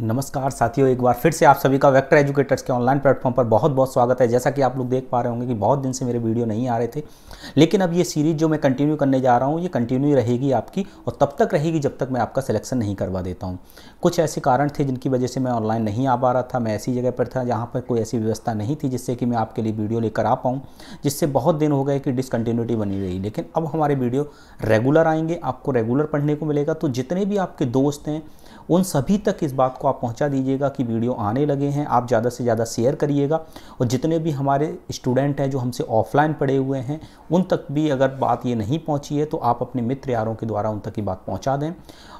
नमस्कार साथियों एक बार फिर से आप सभी का वेक्टर एजुकेटर्स के ऑनलाइन प्लेटफॉर्म पर बहुत बहुत स्वागत है जैसा कि आप लोग देख पा रहे होंगे कि बहुत दिन से मेरे वीडियो नहीं आ रहे थे लेकिन अब ये सीरीज़ जो मैं कंटिन्यू करने जा रहा हूँ ये कंटिन्यू रहेगी आपकी और तब तक रहेगी जब तक मैं आपका सिलेक्शन नहीं करवा देता हूँ कुछ ऐसे कारण थे जिनकी वजह से मैं ऑनलाइन नहीं आ पा रहा था मैं ऐसी जगह पर था जहाँ पर कोई ऐसी व्यवस्था नहीं थी जिससे कि मैं आपके लिए वीडियो लेकर आ पाऊँ जिससे बहुत दिन हो गए कि डिसकन्टिन्यूटी बनी रही लेकिन अब हमारे वीडियो रेगुलर आएंगे आपको रेगुलर पढ़ने को मिलेगा तो जितने भी आपके दोस्त हैं उन सभी तक इस बात को आप पहुंचा दीजिएगा कि वीडियो आने लगे हैं आप ज़्यादा से ज़्यादा शेयर करिएगा और जितने भी हमारे स्टूडेंट हैं जो हमसे ऑफलाइन पढ़े हुए हैं उन तक भी अगर बात ये नहीं पहुँची है तो आप अपने मित्र यारों के द्वारा उन तक ये बात पहुँचा दें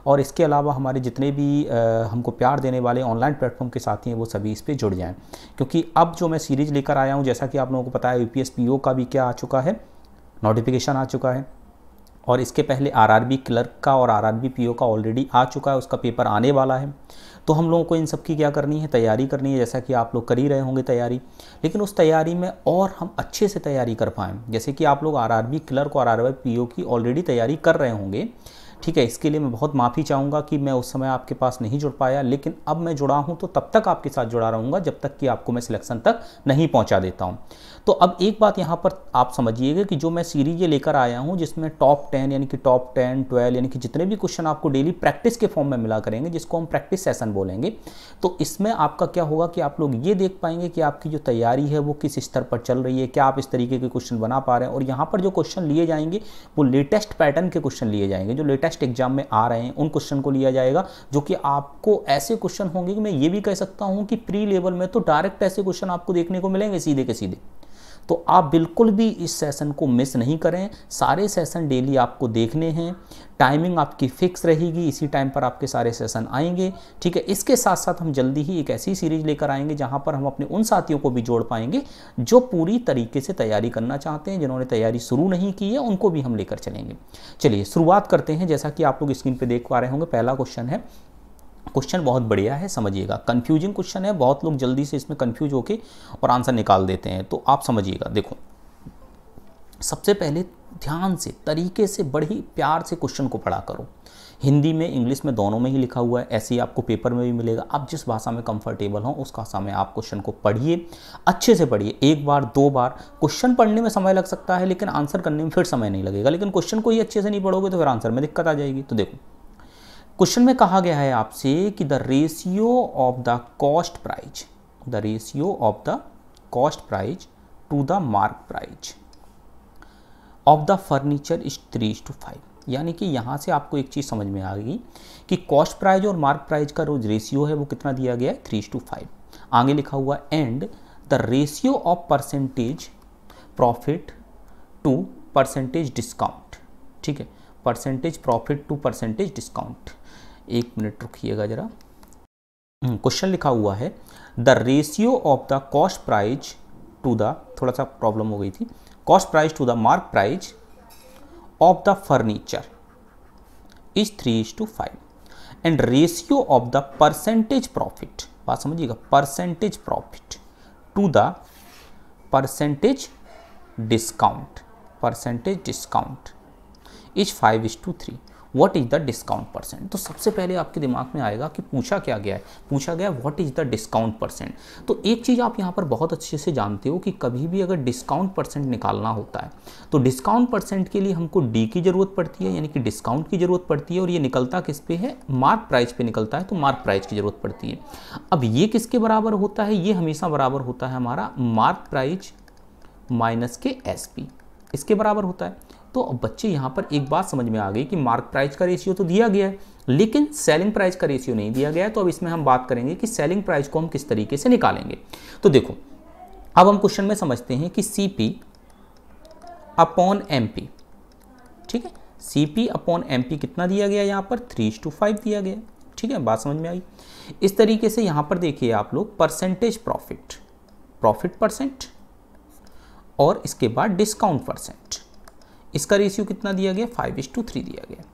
और इसके अलावा हमारे जितने भी हमको प्यार देने वाले ऑनलाइन प्लेटफॉर्म के साथी हैं वो सभी इस पर जुड़ जाएँ क्योंकि अब जो मैं सीरीज़ लेकर आया हूँ जैसा कि आप लोगों को पता है यू पी का भी क्या आ चुका है नोटिफिकेशन आ चुका है और इसके पहले आरआरबी क्लर्क का और आरआरबी पीओ का ऑलरेडी आ चुका है उसका पेपर आने वाला है तो हम लोगों को इन सब की क्या करनी है तैयारी करनी है जैसा कि आप लोग कर ही रहे होंगे तैयारी लेकिन उस तैयारी में और हम अच्छे से तैयारी कर पाएँ जैसे कि आप लोग आर क्लर्क और आर पीओ की ऑलरेडी तैयारी कर रहे होंगे ठीक है इसके लिए मैं बहुत माफ़ी चाहूँगा कि मैं उस समय आपके पास नहीं जुड़ पाया लेकिन अब मैं जुड़ा हूँ तो तब तक आपके साथ जुड़ा रहूँगा जब तक कि आपको मैं सिलेक्शन तक नहीं पहुँचा देता हूँ तो अब एक बात यहाँ पर आप समझिएगा कि जो मैं सीरीज ये लेकर आया हूँ जिसमें टॉप टेन यानी कि टॉप टेन ट्वेल्व यानी कि जितने भी क्वेश्चन आपको डेली प्रैक्टिस के फॉर्म में मिला करेंगे जिसको हम प्रैक्टिस सेशन बोलेंगे तो इसमें आपका क्या होगा कि आप लोग ये देख पाएंगे कि आपकी जो तैयारी है वो किस स्तर पर चल रही है क्या आप इस तरीके के क्वेश्चन बना पा रहे हैं और यहाँ पर जो क्वेश्चन लिए जाएंगे वो लेटेस्ट पैटर्न के क्वेश्चन लिए जाएंगे जो लेटेस्ट एग्जाम में आ रहे हैं उन क्वेश्चन को लिया जाएगा जो कि आपको ऐसे क्वेश्चन होंगे कि मैं ये भी कह सकता हूँ कि प्री लेवल में तो डायरेक्ट ऐसे क्वेश्चन आपको देखने को मिलेंगे सीधे के सीधे तो आप बिल्कुल भी इस सेशन को मिस नहीं करें सारे सेशन डेली आपको देखने हैं टाइमिंग आपकी फिक्स रहेगी इसी टाइम पर आपके सारे सेशन आएंगे ठीक है इसके साथ साथ हम जल्दी ही एक ऐसी सीरीज लेकर आएंगे जहां पर हम अपने उन साथियों को भी जोड़ पाएंगे जो पूरी तरीके से तैयारी करना चाहते हैं जिन्होंने तैयारी शुरू नहीं की है उनको भी हम लेकर चलेंगे चलिए शुरुआत करते हैं जैसा कि आप लोग स्क्रीन पर देख पा रहे होंगे पहला क्वेश्चन है क्वेश्चन बहुत बढ़िया है समझिएगा कन्फ्यूजिंग क्वेश्चन है बहुत लोग जल्दी से इसमें कन्फ्यूज होके और आंसर निकाल देते हैं तो आप समझिएगा देखो सबसे पहले ध्यान से तरीके से बड़े ही प्यार से क्वेश्चन को पढ़ा करो हिंदी में इंग्लिश में दोनों में ही लिखा हुआ है ऐसे ही आपको पेपर में भी मिलेगा आप जिस भाषा में कंफर्टेबल हो उस भाषा में आप क्वेश्चन को पढ़िए अच्छे से पढ़िए एक बार दो बार क्वेश्चन पढ़ने में समय लग सकता है लेकिन आंसर करने में फिर समय नहीं लगेगा लेकिन क्वेश्चन को ही अच्छे से नहीं पढ़ोगे तो फिर आंसर में दिक्कत आ जाएगी तो देखो क्वेश्चन में कहा गया है आपसे कि the ratio of the cost price the ratio of the cost price to the mark price of the furniture is three to five यानी कि यहाँ से आपको एक चीज़ समझ में आ गई कि कॉस्ट प्राइज और मार्क प्राइज का रोज रेशियो है वो कितना दिया गया है थ्री टू फाइव आगे लिखा हुआ and the ratio of percentage profit to percentage discount ठीक है percentage profit to percentage discount एक मिनट रुकिएगा ज़रा हम्म, क्वेश्चन लिखा हुआ है the ratio of the cost price to the थोड़ा सा प्रॉब्लम हो गई थी cost price to the mark price of the furniture is three is to five and ratio of the percentage profit बात समझिएगा percentage profit to the percentage discount percentage discount is five is to three what is the discount percent तो सबसे पहले आपके दिमाग में आएगा कि पूछा क्या गया है पूछा गया what is the discount percent तो एक चीज़ आप यहाँ पर बहुत अच्छे से जानते हो कि कभी भी अगर डिस्काउंट परसेंट निकालना होता है तो डिस्काउंट परसेंट के लिए हमको डी की ज़रूरत पड़ती है यानी कि डिस्काउंट की ज़रूरत पड़ती है और ये निकलता किस पे है मार्क प्राइस पे निकलता है तो मार्क प्राइस की ज़रूरत पड़ती है अब ये किसके बराबर होता है ये हमेशा बराबर होता है हमारा मार्क प्राइज माइनस के एस पी इसके बराबर होता है तो अब बच्चे यहाँ पर एक बात समझ में आ गई कि मार्क प्राइस का रेशियो तो दिया गया है लेकिन सेलिंग प्राइस का रेशियो नहीं दिया गया है तो अब इसमें हम बात करेंगे कि सेलिंग प्राइस को हम किस तरीके से निकालेंगे तो देखो अब हम क्वेश्चन में समझते हैं कि C P upon M P ठीक है C P upon M P कितना दिया गया यहाँ पर थ्री टू फाइव दिया गया ठीक है बात समझ में आई इस तरीके से यहाँ पर देखिए आप लोग परसेंटेज प्रॉफिट प्रॉफिट परसेंट और इसके बाद डिस्काउंट परसेंट इसका रेशियो कितना दिया गया फाइव इज टू थ्री दिया गया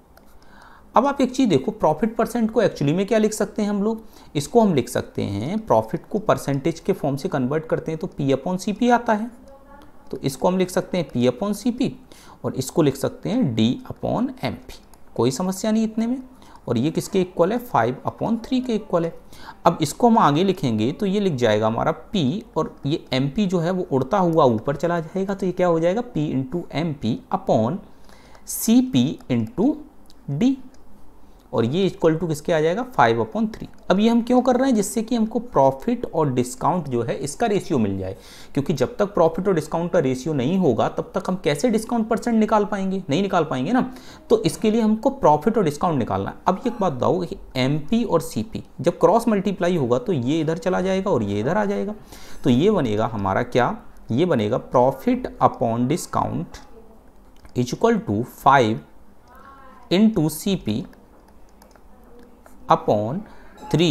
अब आप एक चीज़ देखो प्रॉफिट परसेंट को एक्चुअली में क्या लिख सकते हैं हम लोग इसको हम लिख सकते हैं प्रॉफिट को परसेंटेज के फॉर्म से कन्वर्ट करते हैं तो पी अपॉन सी पी आता है तो इसको हम लिख सकते हैं पी अपॉन सी पी और इसको लिख सकते हैं डी अपॉन एम पी कोई समस्या नहीं इतने में और ये किसके इक्वल है फाइव अपॉन थ्री के इक्वल है अब इसको हम आगे लिखेंगे तो ये लिख जाएगा हमारा P और ये एम जो है वो उड़ता हुआ ऊपर चला जाएगा तो ये क्या हो जाएगा P into M P upon C P into D और ये इक्वल टू किसके आ जाएगा फाइव अपॉन थ्री अब ये हम क्यों कर रहे हैं जिससे कि हमको प्रॉफिट और डिस्काउंट जो है इसका रेशियो मिल जाए क्योंकि जब तक प्रॉफिट और डिस्काउंट का रेशियो नहीं होगा तब तक हम कैसे डिस्काउंट परसेंट निकाल पाएंगे नहीं निकाल पाएंगे ना तो इसके लिए हमको प्रॉफिट और डिस्काउंट निकालना है अब एक बात बताओ कि एम और सी जब क्रॉस मल्टीप्लाई होगा तो ये इधर चला जाएगा और ये इधर आ जाएगा तो ये बनेगा हमारा क्या ये बनेगा profit upon discount is equal to five into C P upon three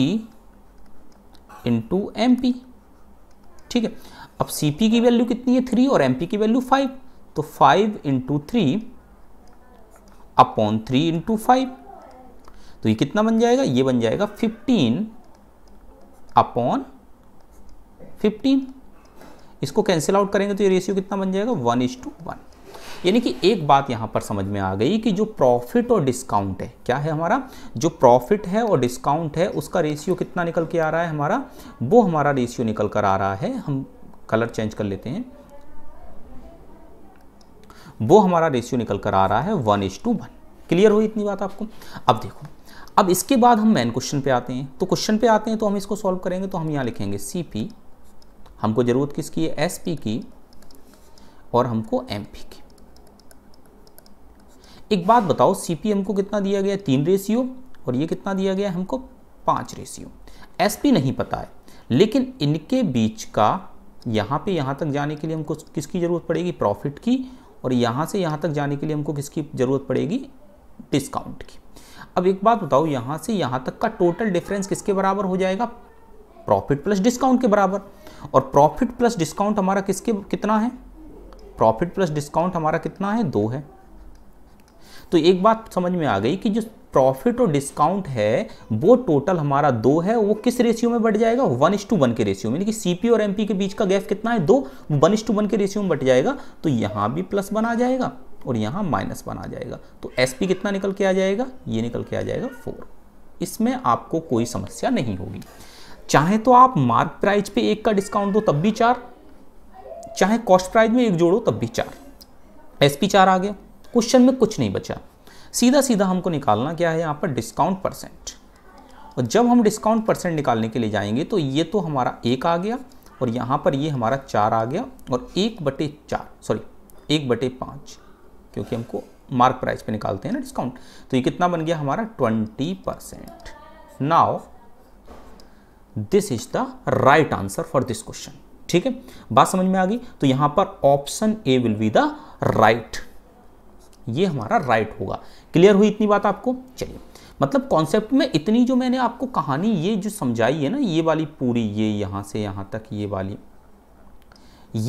into M P ठीक है अब सी पी की वैल्यू कितनी है थ्री और एम पी की वैल्यू फाइव तो five into three upon three into five तो ये कितना बन जाएगा ये बन जाएगा फिफ्टीन अपॉन फिफ्टीन इसको कैंसिल आउट करेंगे तो ये रेशियो कितना बन जाएगा वन इज टू वन यानी कि एक बात यहाँ पर समझ में आ गई कि जो प्रॉफिट और डिस्काउंट है क्या है हमारा जो प्रॉफिट है और डिस्काउंट है उसका रेशियो कितना निकल के आ रहा है हमारा वो हमारा रेशियो निकल कर आ रहा है हम कलर चेंज कर लेते हैं वो हमारा रेशियो निकल कर आ रहा है one is to one clear हुई इतनी बात आपको अब देखो अब इसके बाद हम मेन क्वेश्चन पे आते हैं तो क्वेश्चन पे आते हैं तो हम इसको सॉल्व करेंगे तो हम यहाँ लिखेंगे सी हमको ज़रूरत किसकी है एस पी की और हमको एम पी एक बात बताओ सीपीएम को कितना दिया गया तीन रेशियो और ये कितना दिया गया हमको पाँच रेशियो एस नहीं पता है लेकिन इनके बीच का यहाँ पे यहाँ तक जाने के लिए हमको किसकी ज़रूरत पड़ेगी प्रॉफिट की और यहाँ से यहाँ तक जाने के लिए हमको किसकी ज़रूरत पड़ेगी डिस्काउंट की अब एक बात बताओ यहाँ से यहाँ तक का टोटल डिफरेंस किसके बराबर हो जाएगा प्रॉफिट प्लस डिस्काउंट के बराबर और प्रॉफिट प्लस डिस्काउंट हमारा किसके कितना है प्रॉफिट प्लस डिस्काउंट हमारा कितना है दो है तो एक बात समझ में आ गई कि जो प्रॉफिट और डिस्काउंट है वो टोटल हमारा दो है वो किस रेशियो में बढ़ जाएगा वन इस टू वन के रेशियो में यानी कि सीपी और एमपी के बीच का गैप कितना है दो वन इस टू वन के रेशियो में बट जाएगा तो यहाँ भी प्लस बना जाएगा और यहाँ माइनस बना जाएगा तो एस पी कितना निकल के आ जाएगा ये निकल के आ जाएगा फोर इसमें आपको कोई समस्या नहीं होगी चाहे तो आप मार्क प्राइज पे एक का डिस्काउंट दो तब भी चार चाहे कॉस्ट प्राइज में एक जोड़ो तब भी चार एस पी चार आ गया क्वेश्चन में कुछ नहीं बचा सीधा सीधा हमको निकालना क्या है यहाँ पर डिस्काउंट परसेंट और जब हम डिस्काउंट परसेंट निकालने के लिए जाएंगे तो ये तो हमारा एक आ गया और यहाँ पर ये हमारा चार आ गया और एक बटे चार सॉरी एक बटे पाँच क्योंकि हमको मार्क प्राइस पे निकालते हैं ना डिस्काउंट तो ये कितना बन गया हमारा twenty percent now this is the right answer for this question ठीक है बात समझ में आ गई तो यहाँ पर option A will be the right ये हमारा राइट होगा क्लियर हुई इतनी बात आपको चलिए मतलब कॉन्सेप्ट में इतनी जो मैंने आपको कहानी ये जो समझाई है ना ये वाली पूरी ये यहाँ से यहाँ तक ये वाली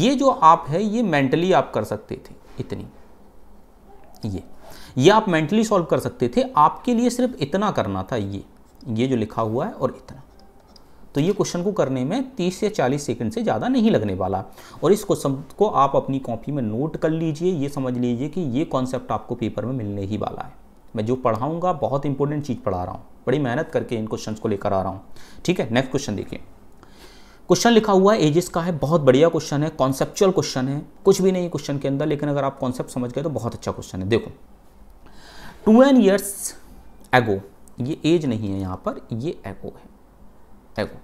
ये जो आप है ये मेंटली आप कर सकते थे इतनी ये ये आप मेंटली सॉल्व कर सकते थे आपके लिए सिर्फ इतना करना था ये ये जो लिखा हुआ है और इतना तो ये क्वेश्चन को करने में 30 से 40 सेकंड से ज़्यादा नहीं लगने वाला और इस क्वेश्चन को आप अपनी कॉपी में नोट कर लीजिए ये समझ लीजिए कि ये कॉन्सेप्ट आपको पेपर में मिलने ही वाला है मैं जो पढ़ाऊँगा बहुत इंपॉर्टेंट चीज़ पढ़ा रहा हूँ बड़ी मेहनत करके इन क्वेश्चन को लेकर आ रहा हूँ ठीक है नेक्स्ट क्वेश्चन देखिए क्वेश्चन लिखा हुआ है एजेस का है बहुत बढ़िया क्वेश्चन है कॉन्सेप्चुअल क्वेश्चन है कुछ भी नहीं क्वेश्चन के अंदर लेकिन अगर आप कॉन्सेप्ट समझ गए तो बहुत अच्छा क्वेश्चन है देखो टू एन ईयर्स एगो ये एज नहीं है यहाँ पर ये एगो है देखो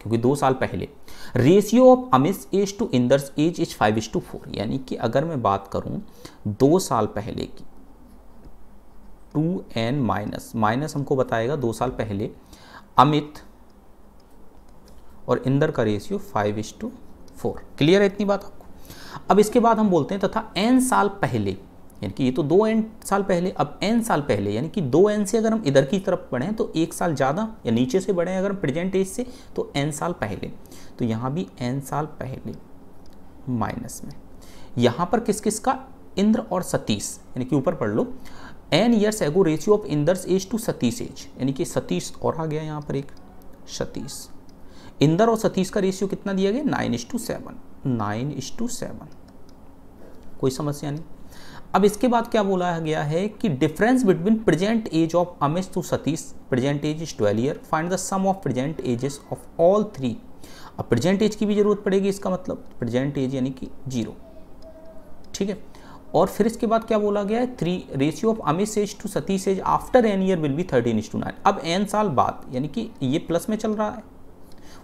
क्योंकि दो साल पहले ratio of Amish's age to Inder's age is five is to four यानी कि अगर मैं बात करूं दो साल पहले की टू एन माइनस माइनस हमको बताएगा दो साल पहले अमित और इंदर का ratio five is to four clear है इतनी बात आपको अब इसके बाद हम बोलते हैं तथा एन साल पहले यानी कि ये तो दो एन साल पहले अब एन साल पहले यानी कि दो एन से अगर हम इधर की तरफ बढ़ें तो एक साल ज़्यादा या नीचे से बढ़ें अगर हम प्रेजेंट एज से तो एन साल पहले तो यहाँ भी एन साल पहले माइनस में यहाँ पर किस किस का इंद्र और सतीश यानी कि ऊपर पढ़ लो n years ago ratio of Inder's age to Satish age यानी कि सतीश और आ गया यहाँ पर एक सतीश इंदर और सतीश का रेशियो कितना दिया गया nine is to seven nine is to seven कोई समस्या नहीं अब इसके बाद क्या बोला गया है कि difference between present age of Amish to Satish present age is twelve year find the sum of present ages of all three अब प्रेजेंट एज की भी जरूरत पड़ेगी इसका मतलब प्रेजेंट एज यानी कि जीरो ठीक है और फिर इसके बाद क्या बोला गया है three ratio of Amish age to Satish age after n year will be thirteen is to nine अब एन साल बाद यानी कि ये प्लस में चल रहा है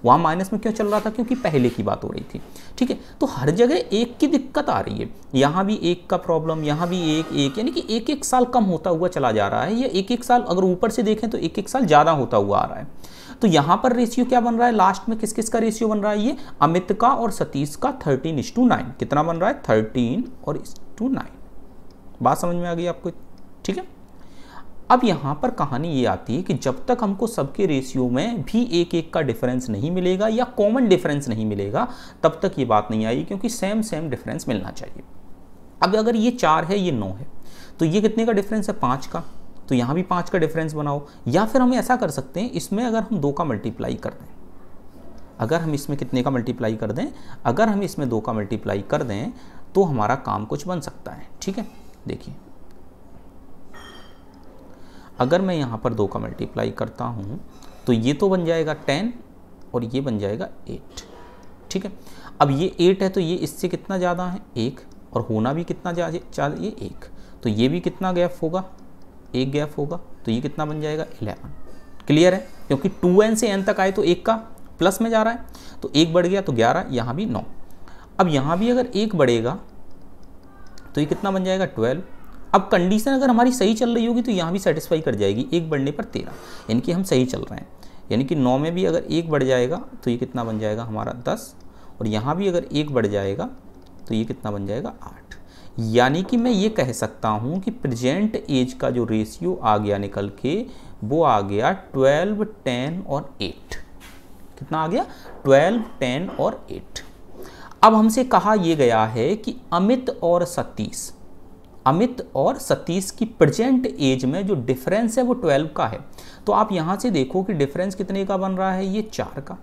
वहाँ माइनस में क्यों चल रहा था क्योंकि पहले की बात हो रही थी ठीक है तो हर जगह एक की दिक्कत आ रही है यहाँ भी एक का प्रॉब्लम यहाँ भी एक एक यानी कि एक एक साल कम होता हुआ चला जा रहा है या एक एक साल अगर ऊपर से देखें तो एक एक साल ज़्यादा होता हुआ आ रहा है तो यहाँ पर रेशियो क्या बन रहा है लास्ट में किस किस का रेशियो बन रहा है ये अमित का और सतीश का थर्टीन इस टू नाइन कितना बन रहा है थर्टीन और इस टू नाइन बात समझ में आ गई आपको ठीक है अब यहाँ पर कहानी ये आती है कि जब तक हमको सबके रेशियो में भी एक एक का डिफरेंस नहीं मिलेगा या कॉमन डिफरेंस नहीं मिलेगा तब तक ये बात नहीं आई क्योंकि सेम सेम डिफरेंस मिलना चाहिए अब अगर ये चार है ये नौ है तो ये कितने का डिफरेंस है पाँच का तो यहाँ भी पाँच का डिफरेंस बनाओ या फिर हम ऐसा कर सकते हैं इसमें अगर हम दो का मल्टीप्लाई कर दें अगर हम इसमें कितने का मल्टीप्लाई कर दें अगर हम इसमें दो का मल्टीप्लाई कर दें तो हमारा काम कुछ बन सकता है ठीक है देखिए अगर मैं यहाँ पर दो का मल्टीप्लाई करता हूँ तो ये तो बन जाएगा टेन और ये बन जाएगा एट ठीक है अब ये एट है तो ये इससे कितना ज़्यादा है एक और होना भी कितना ये एक तो ये भी कितना गैप होगा एक गैप होगा तो ये कितना बन जाएगा इलेवन क्लियर है क्योंकि टू एन से एन तक आए तो एक का प्लस में जा रहा है तो एक बढ़ गया तो ग्यारह यहाँ भी नौ अब यहाँ भी अगर एक बढ़ेगा तो ये कितना बन जाएगा ट्वेल्व अब कंडीशन अगर हमारी सही चल रही होगी तो यहाँ भी सेटिस्फाई कर जाएगी एक बढ़ने पर तेरह यानी कि हम सही चल रहे हैं यानी कि नौ में भी अगर एक बढ़ जाएगा तो ये कितना बन जाएगा हमारा दस और यहाँ भी अगर एक बढ़ जाएगा तो ये कितना बन जाएगा आठ यानी कि मैं ये कह सकता हूँ कि प्रजेंट एज का जो रेशियो आ गया निकल के वो आ गया ट्वेल्व टेन और एट कितना आ गया ट्वेल्व टेन और एट अब हमसे कहा यह गया है कि अमित और सतीश अमित और सतीश की प्रेजेंट एज में जो डिफरेंस है वो ट्वेल्व का है तो आप यहां से देखो कि डिफरेंस कितने का बन रहा है ये चार का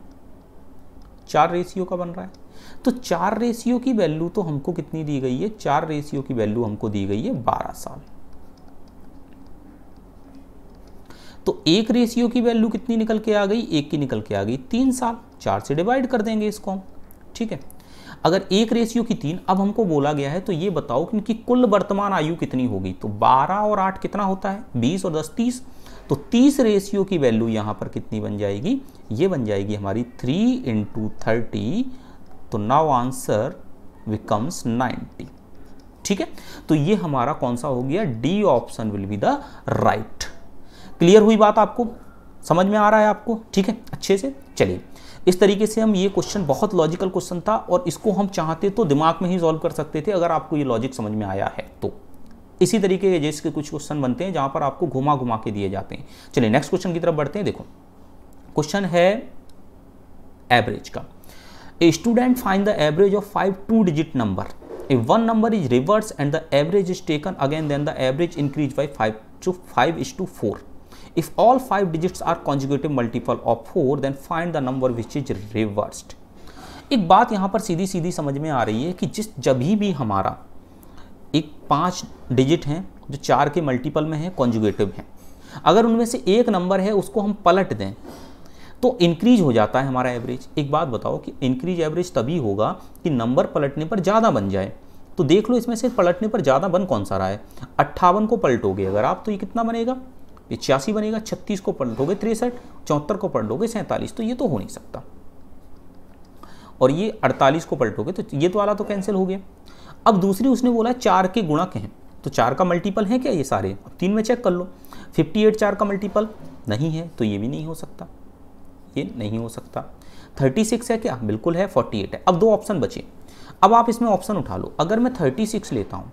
चार रेशियो का बन रहा है तो चार रेशियो की वैल्यू तो हमको कितनी दी गई है चार रेशियो की वैल्यू हमको दी गई है बारह साल तो एक रेशियो की वैल्यू कितनी निकल के आ गई एक की निकल के आ गई तीन साल चार से डिवाइड कर देंगे इसको हम ठीक है अगर एक रेशियो की तीन अब हमको बोला गया है तो ये बताओ कि इनकी कुल वर्तमान आयु कितनी होगी तो 12 और 8 कितना होता है 20 और 10 30 तो 30 रेशियो की वैल्यू यहाँ पर कितनी बन जाएगी ये बन जाएगी हमारी 3 इंटू थर्टी तो नाउ आंसर विकम्स 90 ठीक है तो ये हमारा कौन सा हो गया D option will be the right clear हुई बात आपको समझ में आ रहा है आपको ठीक है अच्छे से चलिए इस तरीके से हम ये क्वेश्चन बहुत लॉजिकल क्वेश्चन था और इसको हम चाहते तो दिमाग में ही सॉल्व कर सकते थे अगर आपको ये लॉजिक समझ में आया है तो इसी तरीके के जैसे कुछ क्वेश्चन बनते हैं जहां पर आपको घुमा घुमा के दिए जाते हैं चलिए नेक्स्ट क्वेश्चन की तरफ बढ़ते हैं देखो क्वेश्चन है एवरेज का a student find the average of five two digit number if one number is reversed and the average is taken again then the average increase by two to 5 is to If all 5 digits are consecutive multiple of four then find the number which is reversed. एक बात यहाँ पर सीधी सीधी समझ में आ रही है कि जिस जब भी हमारा एक पांच डिजिट हैं जो चार के मल्टीपल में हैं कॉन्जुगेटिव हैं अगर उनमें से एक नंबर है उसको हम पलट दें तो इंक्रीज हो जाता है हमारा एवरेज एक बात बताओ कि इंक्रीज एवरेज तभी होगा कि नंबर पलटने पर ज़्यादा बन जाए तो देख लो इसमें से पलटने पर ज़्यादा बन कौन सा रहा है अट्ठावन को पलटोगे अगर आप तो ये कितना बनेगा ये छियासी बनेगा छत्तीस को पढ़ लोगे तिरसठ चौहत्तर को पढ़ लोगे सैंतालीस तो ये तो हो नहीं सकता और ये अड़तालीस को पलटोगे तो ये तो वाला तो कैंसिल हो गया अब दूसरी उसने बोला चार के गुणक हैं तो चार का मल्टीपल है क्या ये सारे अब तीन में चेक कर लो फिफ्टी एट चार का मल्टीपल नहीं है तो ये भी नहीं हो सकता ये नहीं हो सकता थर्टी सिक्स है क्या बिल्कुल है फोर्टी एट है अब दो ऑप्शन बचे अब आप इसमें ऑप्शन उठा लो अगर मैं थर्टी सिक्स लेता हूँ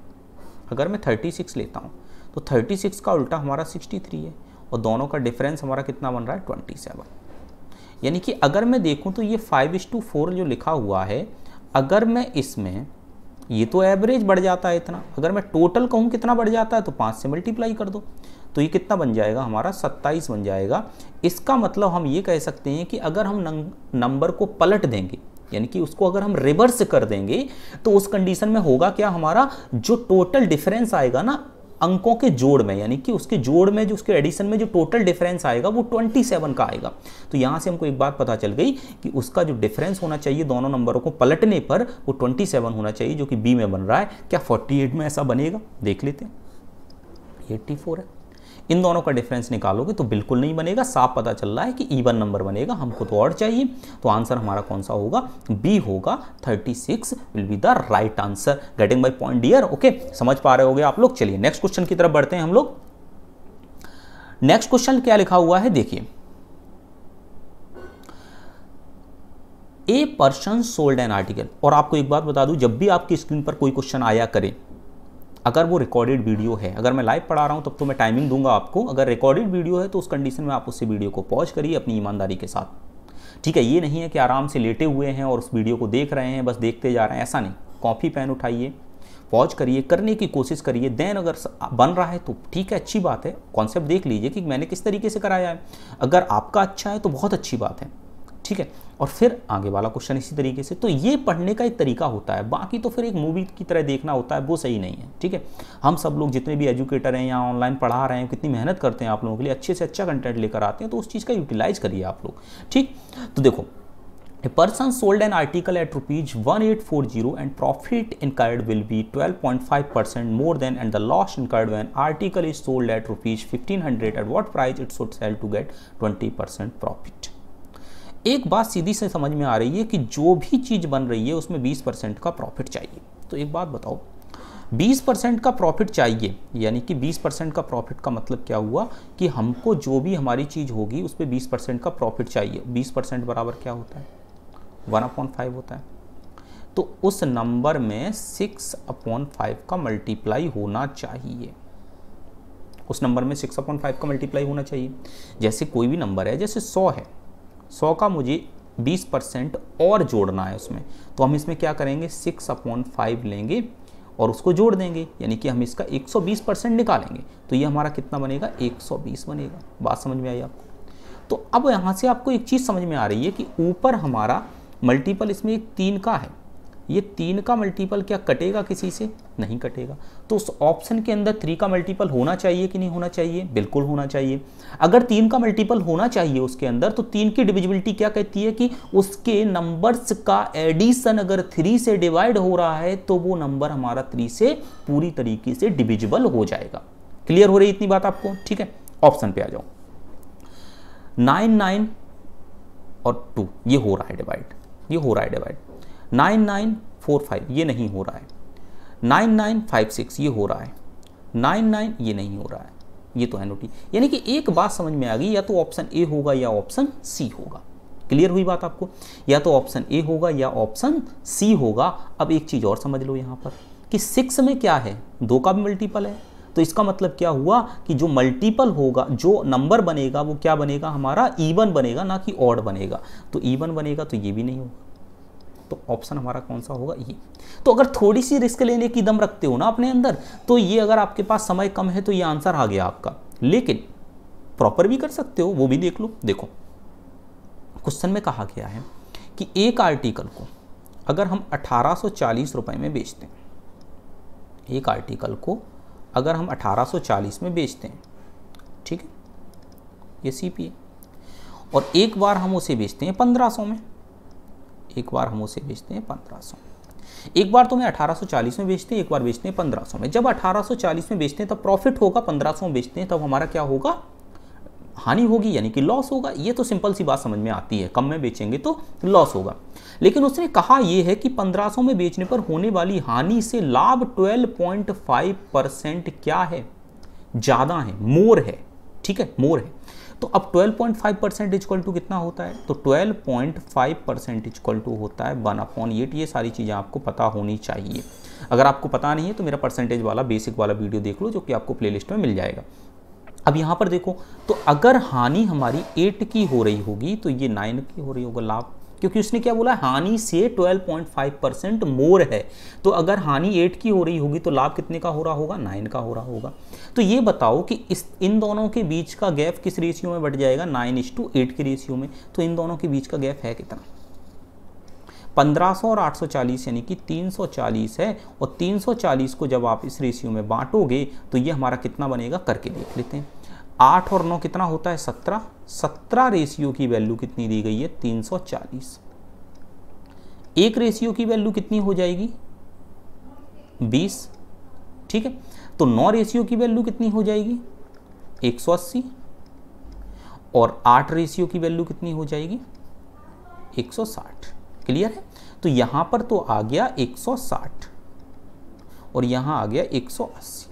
अगर मैं थर्टी सिक्स लेता हूँ तो 36 का उल्टा हमारा 63 है और दोनों का डिफरेंस हमारा कितना बन रहा है 27 यानी कि अगर मैं देखूं तो ये फाइव इज टू फोर जो लिखा हुआ है अगर मैं इसमें ये तो एवरेज बढ़ जाता है इतना अगर मैं टोटल कहूँ कितना बढ़ जाता है तो पाँच से मल्टीप्लाई कर दो तो ये कितना बन जाएगा हमारा सत्ताईस बन जाएगा इसका मतलब हम ये कह सकते हैं कि अगर हम नंबर को पलट देंगे यानी कि उसको अगर हम रिवर्स कर देंगे तो उस कंडीशन में होगा क्या हमारा जो टोटल डिफरेंस आएगा ना अंकों के जोड़ में यानी कि उसके जोड़ में जो उसके एडिशन में जो टोटल डिफरेंस आएगा वो 27 का आएगा तो यहाँ से हमको एक बात पता चल गई कि उसका जो डिफरेंस होना चाहिए दोनों नंबरों को पलटने पर वो 27 होना चाहिए जो कि बी में बन रहा है क्या 48 में ऐसा बनेगा देख लेते हैं 84 है इन दोनों का डिफरेंस निकालोगे तो बिल्कुल नहीं बनेगा साफ पता चल रहा है कि ईवन नंबर बनेगा हमको तो और चाहिए तो आंसर हमारा कौन सा होगा बी होगा 36 will be the right answer getting by point dear okay समझ पा रहे हो आप लोग चलिए नेक्स्ट क्वेश्चन की तरफ बढ़ते हैं हम लोग नेक्स्ट क्वेश्चन क्या लिखा हुआ है देखिए a person sold an article और आपको एक बात बता दूं जब भी आपकी स्क्रीन पर कोई क्वेश्चन आया करे अगर वो रिकॉर्डेड वीडियो है अगर मैं लाइव पढ़ा रहा हूँ तब तो मैं टाइमिंग दूंगा आपको अगर रिकॉर्डेड वीडियो है तो उस कंडीशन में आप उस वीडियो को पॉज करिए अपनी ईमानदारी के साथ ठीक है ये नहीं है कि आराम से लेटे हुए हैं और उस वीडियो को देख रहे हैं बस देखते जा रहे हैं ऐसा नहीं कॉफ़ी पैन उठाइए पॉज करिए करने की कोशिश करिए देन अगर बन रहा है तो ठीक है अच्छी बात है कॉन्सेप्ट देख लीजिए कि मैंने किस तरीके से कराया है अगर आपका अच्छा है तो बहुत अच्छी बात है ठीक है और फिर आगे वाला क्वेश्चन इसी तरीके से तो ये पढ़ने का एक तरीका होता है बाकी तो फिर एक मूवी की तरह देखना होता है वो सही नहीं है ठीक है हम सब लोग जितने भी एजुकेटर हैं या ऑनलाइन पढ़ा रहे हैं कितनी मेहनत करते हैं आप लोगों के लिए अच्छे से अच्छा कंटेंट लेकर आते हैं तो उस चीज़ का यूटिलाइज करिए आप लोग ठीक तो देखो a person sold an article at rupees one eight four zero and profit incurred will be twelve point five percent more than and the loss incurred when article is sold at rupees fifteen hundred at what price it should sell to get twenty percent profit एक बात सीधी से समझ में आ रही है कि जो भी चीज़ बन रही है उसमें बीस परसेंट का प्रॉफिट चाहिए तो एक बात बताओ बीस परसेंट का प्रॉफिट चाहिए यानी कि बीस परसेंट का प्रॉफिट का मतलब क्या हुआ कि हमको जो भी हमारी चीज़ होगी उस पर बीस परसेंट का प्रॉफिट चाहिए बीस परसेंट बराबर क्या होता है वन अपॉइंट फाइव होता है तो उस नंबर में सिक्स अपॉन फाइव का मल्टीप्लाई होना चाहिए उस नंबर में सिक्स अपॉइंट फाइव का मल्टीप्लाई होना चाहिए जैसे कोई भी नंबर है जैसे सौ है सौ का मुझे बीस परसेंट और जोड़ना है उसमें तो हम इसमें क्या करेंगे सिक्स अपॉन फाइव लेंगे और उसको जोड़ देंगे यानी कि हम इसका 120 परसेंट निकालेंगे तो ये हमारा कितना बनेगा 120 बनेगा बात समझ में आई आपको तो अब यहाँ से आपको एक चीज़ समझ में आ रही है कि ऊपर हमारा मल्टीपल इसमें एक तीन का है ये तीन का मल्टीपल क्या कटेगा किसी से नहीं कटेगा तो उस ऑप्शन के अंदर थ्री का मल्टीपल होना चाहिए कि नहीं होना चाहिए बिल्कुल होना चाहिए अगर तीन का मल्टीपल होना चाहिए उसके अंदर तो तीन की डिविजिबिलिटी क्या कहती है कि उसके नंबर्स का एडिशन अगर थ्री से डिवाइड हो रहा है तो वो नंबर हमारा थ्री से पूरी तरीके से डिविजिबल हो जाएगा क्लियर हो रही इतनी बात आपको ठीक है ऑप्शन पे आ जाओ नाइन नाइन और टू ये हो रहा है डिवाइड ये हो रहा है divide nine nine four five ये नहीं हो रहा है नाइन नाइन फाइव सिक्स ये हो रहा है नाइन नाइन ये नहीं हो रहा है ये तो एन यानी कि एक बात समझ में आ गई या तो ऑप्शन ए होगा या ऑप्शन सी होगा क्लियर हुई बात आपको या तो ऑप्शन ए होगा या ऑप्शन सी होगा अब एक चीज़ और समझ लो यहाँ पर कि सिक्स में क्या है दो का भी मल्टीपल है तो इसका मतलब क्या हुआ कि जो मल्टीपल होगा जो नंबर बनेगा वो क्या बनेगा हमारा ईवन e बनेगा ना कि ऑड बनेगा तो ईवन e बनेगा तो ये भी नहीं होगा तो ऑप्शन हमारा कौन सा होगा ये तो अगर थोड़ी सी रिस्क लेने की दम रखते हो ना अपने अंदर तो ये अगर आपके पास समय कम है तो ये आंसर आ गया आपका लेकिन प्रॉपर भी कर सकते हो वो भी देख लो देखो क्वेश्चन में कहा गया है कि एक आर्टिकल को अगर हम 1840 रुपए में बेचते हैं एक आर्टिकल को अगर हम 1840 में बेचते हैं ठीक है ये सी और एक बार हम उसे बेचते हैं 1500 में एक बार हम उसे बेचते हैं पंद्रह सौ एक बार तो मैं 1840 में बेचते हैं एक बार बेचते हैं 1500 में जब 1840 में बेचते हैं तब प्रॉफिट होगा 1500 में बेचते हैं तब हमारा क्या होगा हानि होगी यानी कि लॉस होगा ये तो सिंपल सी बात समझ में आती है कम में बेचेंगे तो लॉस होगा लेकिन उसने कहा यह है कि 1500 में बेचने पर होने वाली हानि से लाभ 12.5 परसेंट क्या है ज़्यादा है मोर है ठीक है मोर है तो अब 12.5 परसेंट इज टू कितना होता है तो 12.5 पॉइंट परसेंट इज टू होता है वन अपॉन एट ये सारी चीज़ें आपको पता होनी चाहिए अगर आपको पता नहीं है तो मेरा परसेंटेज वाला बेसिक वाला वीडियो देख लो जो कि आपको प्ले में मिल जाएगा अब यहाँ पर देखो तो अगर हानि हमारी एट की हो रही होगी तो ये नाइन की हो रही होगा लाभ क्योंकि उसने क्या बोला हानि से 12.5 परसेंट मोर है तो अगर हानि एट की हो रही होगी तो लाभ कितने का हो रहा होगा नाइन का हो रहा होगा तो ये बताओ कि इस इन दोनों के बीच का गैप किस रेशियो में बढ़ जाएगा नाइन इज टू एट के रेशियो में तो इन दोनों के बीच का गैप है कितना 1500 और 840 यानी कि 340 है और 340 को जब आप इस रेशियो में बांटोगे तो ये हमारा कितना बनेगा करके देख लेते हैं आठ और नौ कितना होता है सत्रह सत्रह रेशियो की वैल्यू कितनी दी गई है तीन सौ चालीस एक रेशियो की वैल्यू कितनी हो जाएगी बीस ठीक है तो नौ रेशियो की वैल्यू कितनी हो जाएगी एक सौ अस्सी और आठ रेशियो की वैल्यू कितनी हो जाएगी एक सौ साठ क्लियर है तो यहां पर तो आ गया एक सौ साठ और यहां आ गया एक सौ अस्सी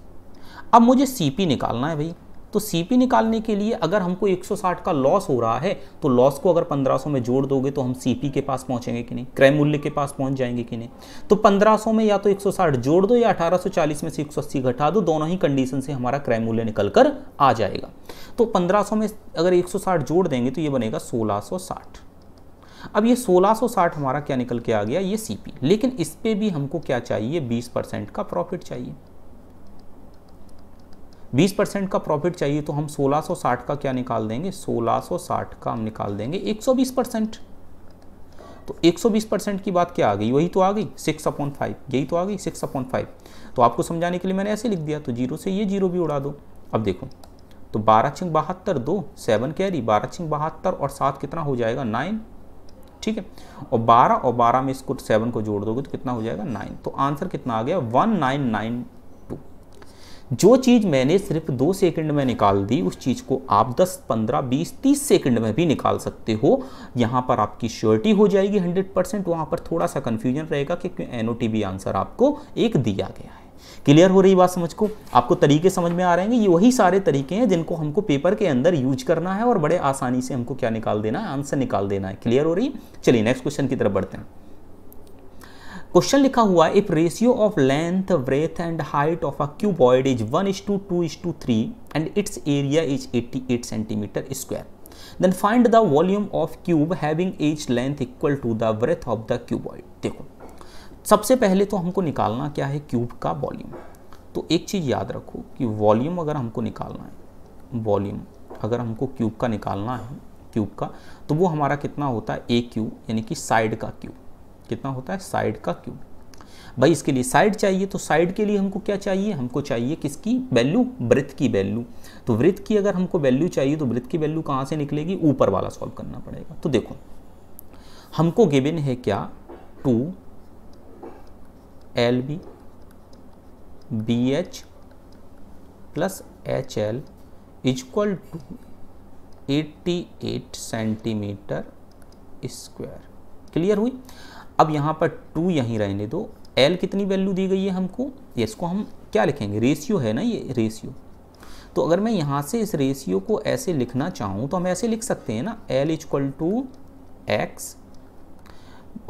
अब मुझे सीपी निकालना है भाई तो सीपी निकालने के लिए अगर हमको 160 का लॉस हो रहा है तो लॉस को अगर 1500 में जोड़ दोगे तो हम सीपी के पास पहुंचेंगे कि नहीं क्रय मूल्य के पास पहुंच जाएंगे कि नहीं तो 1500 में या तो 160 जोड़ दो या 1840 में से 180 घटा दो दोनों ही कंडीशन से हमारा क्रय मूल्य निकल कर आ जाएगा तो पंद्रह में अगर एक जोड़ देंगे तो ये बनेगा सोलह अब ये 1660 हमारा क्या निकल के आ गया ये सीपी लेकिन इस पर भी हमको क्या चाहिए 20 परसेंट का प्रॉफिट चाहिए बीस परसेंट का प्रॉफिट चाहिए तो हम 1660 का क्या निकाल देंगे 1660 का हम निकाल देंगे 120 परसेंट तो 120 परसेंट की बात क्या आ गई वही तो आ गई सिक्स अपॉन फाइव यही तो आ गई सिक्स अपॉन फाइव तो आपको समझाने के लिए मैंने ऐसे लिख दिया तो जीरो से ये जीरो भी उड़ा दो अब देखो तो बारह छिंग बहत्तर दो सेवन कैरी बारह छिंग बहत्तर और सात कितना हो जाएगा नाइन ठीक है और बारह और बारह में इसको सेवन को जोड़ दोगे तो कितना हो जाएगा नाइन तो आंसर कितना आ गया वन नाइन नाइन जो चीज़ मैंने सिर्फ दो सेकंड में निकाल दी उस चीज़ को आप 10, 15, 20, 30 सेकंड में भी निकाल सकते हो यहाँ पर आपकी श्योरिटी हो जाएगी 100 परसेंट वहाँ पर थोड़ा सा कन्फ्यूजन रहेगा कि क्यों एन आंसर आपको एक दिया गया है क्लियर हो रही बात समझ को आपको तरीके समझ में आ रहे हैं ये वही सारे तरीके हैं जिनको हमको पेपर के अंदर यूज करना है और बड़े आसानी से हमको क्या निकाल देना है आंसर निकाल देना है क्लियर हो रही चलिए नेक्स्ट क्वेश्चन की तरफ बढ़ते हैं क्वेश्चन लिखा हुआ if ratio of length breadth and height of a cuboid is one is to two is to three and its area is eighty eight centimetre square then find the volume of cube having edge length equal to the breadth of the cuboid देखो सबसे पहले तो हमको निकालना क्या है cube का volume तो एक चीज़ याद रखो कि वॉल्यूम अगर हमको निकालना है वॉल्यूम अगर हमको क्यूब का निकालना है क्यूब का तो वो हमारा कितना होता है ए क्यूब यानी कि साइड का क्यूब कितना होता है साइड का क्यूब भाई इसके लिए साइड चाहिए तो साइड के लिए हमको क्या चाहिए हमको चाहिए किसकी वैल्यू वृत्त की वैल्यू तो वृत्त की अगर हमको वैल्यू चाहिए तो वृत्त की वैल्यू कहाँ से निकलेगी ऊपर वाला सॉल्व करना पड़ेगा तो देखो हमको गिवन है क्या two L B B H plus H L is equal to eighty eight centimetre square clear हुई अब यहाँ पर टू यहीं रहने दो एल कितनी वैल्यू दी गई है हमको ये इसको हम क्या लिखेंगे रेशियो है ना ये रेशियो तो अगर मैं यहाँ से इस रेशियो को ऐसे लिखना चाहूँ तो हम ऐसे लिख सकते हैं ना एल इजक्ल टू एक्स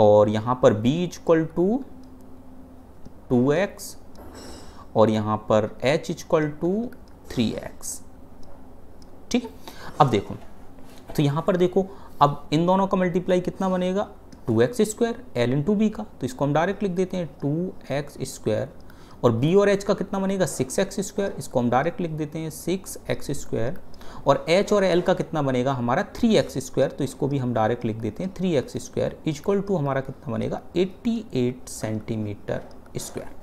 और यहाँ पर B is equal to two X और यहाँ पर H is equal to three X ठीक है अब देखो तो यहाँ पर देखो अब इन दोनों का मल्टीप्लाई कितना बनेगा two X square L into B का तो इसको हम डायरेक्ट लिख देते हैं टू एक्स स्क्वायर और बी और एच का कितना बनेगा सिक्स एक्स स्क्वायर इसको हम डायरेक्ट लिख देते हैं सिक्स एक्स स्क्वायर और एच और एल का कितना बनेगा हमारा थ्री एक्स स्क्वायर तो इसको भी हम डायरेक्ट लिख देते हैं three X square is equal to हमारा कितना बनेगा एट्टी एट सेंटीमीटर स्क्वायर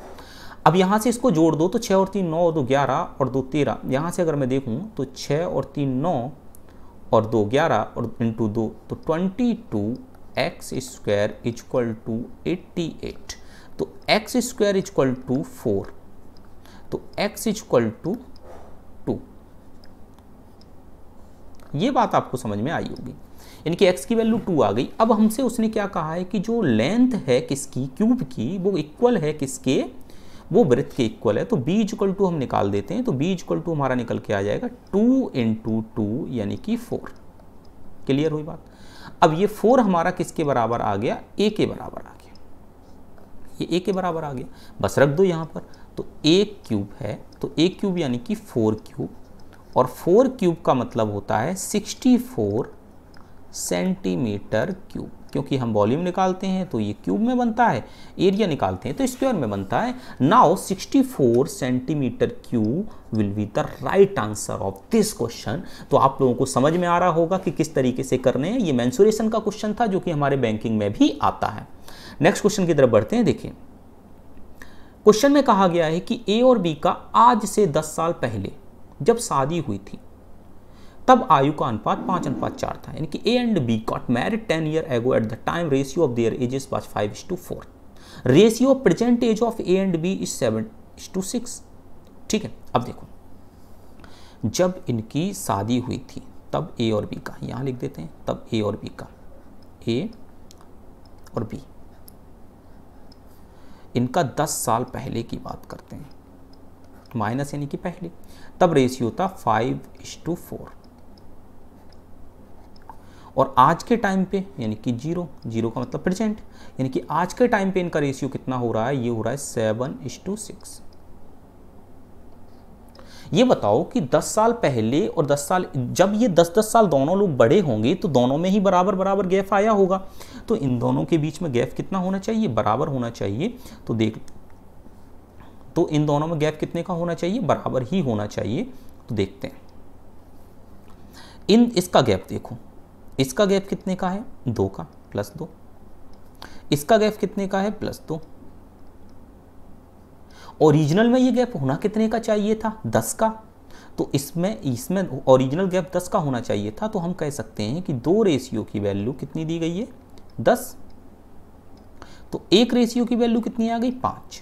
अब यहाँ से इसको जोड़ दो तो छः और तीन नौ और दो ग्यारह और दो तेरह यहाँ से अगर मैं देखूँ तो छः और तीन नौ और दो ग्यारह और इंटू दो तो twenty two X square is equal to eighty eight तो X square equal to four तो एक्स इक्वल टू टू ये बात आपको समझ में आई होगी इनकी एक्स की वैल्यू टू आ गई अब हमसे उसने क्या कहा है कि जो लेंथ है किसकी क्यूब की वो इक्वल है किसके वो वृत्त के इक्वल है तो बी इक्वल टू हम निकाल देते हैं तो बी इक्वल टू हमारा निकल के आ जाएगा टू इंटू टू यानी कि फोर क्लियर हुई बात अब ये फोर हमारा किसके बराबर आ गया ए के बराबर आ गया ये ए के बराबर आ गया बस रख दो यहाँ पर तो ए क्यूब है तो ए क्यूब यानी कि फोर क्यूब और फोर क्यूब का मतलब होता है सिक्सटी फोर सेंटीमीटर क्यूब क्योंकि हम वॉल्यूम निकालते हैं तो ये क्यूब में बनता है एरिया निकालते हैं तो स्क्वायर में बनता है now 64 centimetre cube will be the right answer of this question तो आप लोगों को समझ में आ रहा होगा कि किस तरीके से करने हैं ये मैंसुरेशन का क्वेश्चन था जो कि हमारे बैंकिंग में भी आता है नेक्स्ट क्वेश्चन की तरफ बढ़ते हैं देखिए क्वेश्चन में कहा गया है कि ए और बी का आज से दस साल पहले जब शादी हुई थी तब आयु का अनुपात पाँच अनुपात चार था यानी कि A and B got married ten year ago at the time ratio of their ages was five is to four ratio present age of A and B is seven is to six ठीक है अब देखो जब इनकी शादी हुई थी तब ए और बी का यहाँ लिख देते हैं तब ए और बी का ए और बी इनका दस साल पहले की बात करते हैं माइनस यानी कि पहले तब रेशियो था फाइव इज टू फोर और आज के टाइम पे यानी कि जीरो जीरो का मतलब प्रेजेंट यानी कि आज के टाइम पे इनका रेशियो कितना हो रहा है ये हो रहा है सेवन इज टू सिक्स ये बताओ कि 10 साल पहले और 10 साल जब ये 10-10 साल दोनों लोग बड़े होंगे तो दोनों में ही बराबर बराबर गैप आया होगा तो इन दोनों के बीच में गैप कितना होना चाहिए बराबर होना चाहिए तो देख तो इन दोनों में गैप कितने का होना चाहिए बराबर ही होना चाहिए तो देखते हैं इन इसका गैप देखो इसका गैप कितने का है दो का प्लस दो इसका गैप कितने का है प्लस दो ओरिजिनल में ये गैप होना कितने का चाहिए था दस का तो इसमें इसमें ओरिजिनल गैप दस का होना चाहिए था तो हम कह सकते हैं कि दो रेशियो की वैल्यू कितनी दी गई है दस तो एक रेशियो की वैल्यू कितनी आ गई पांच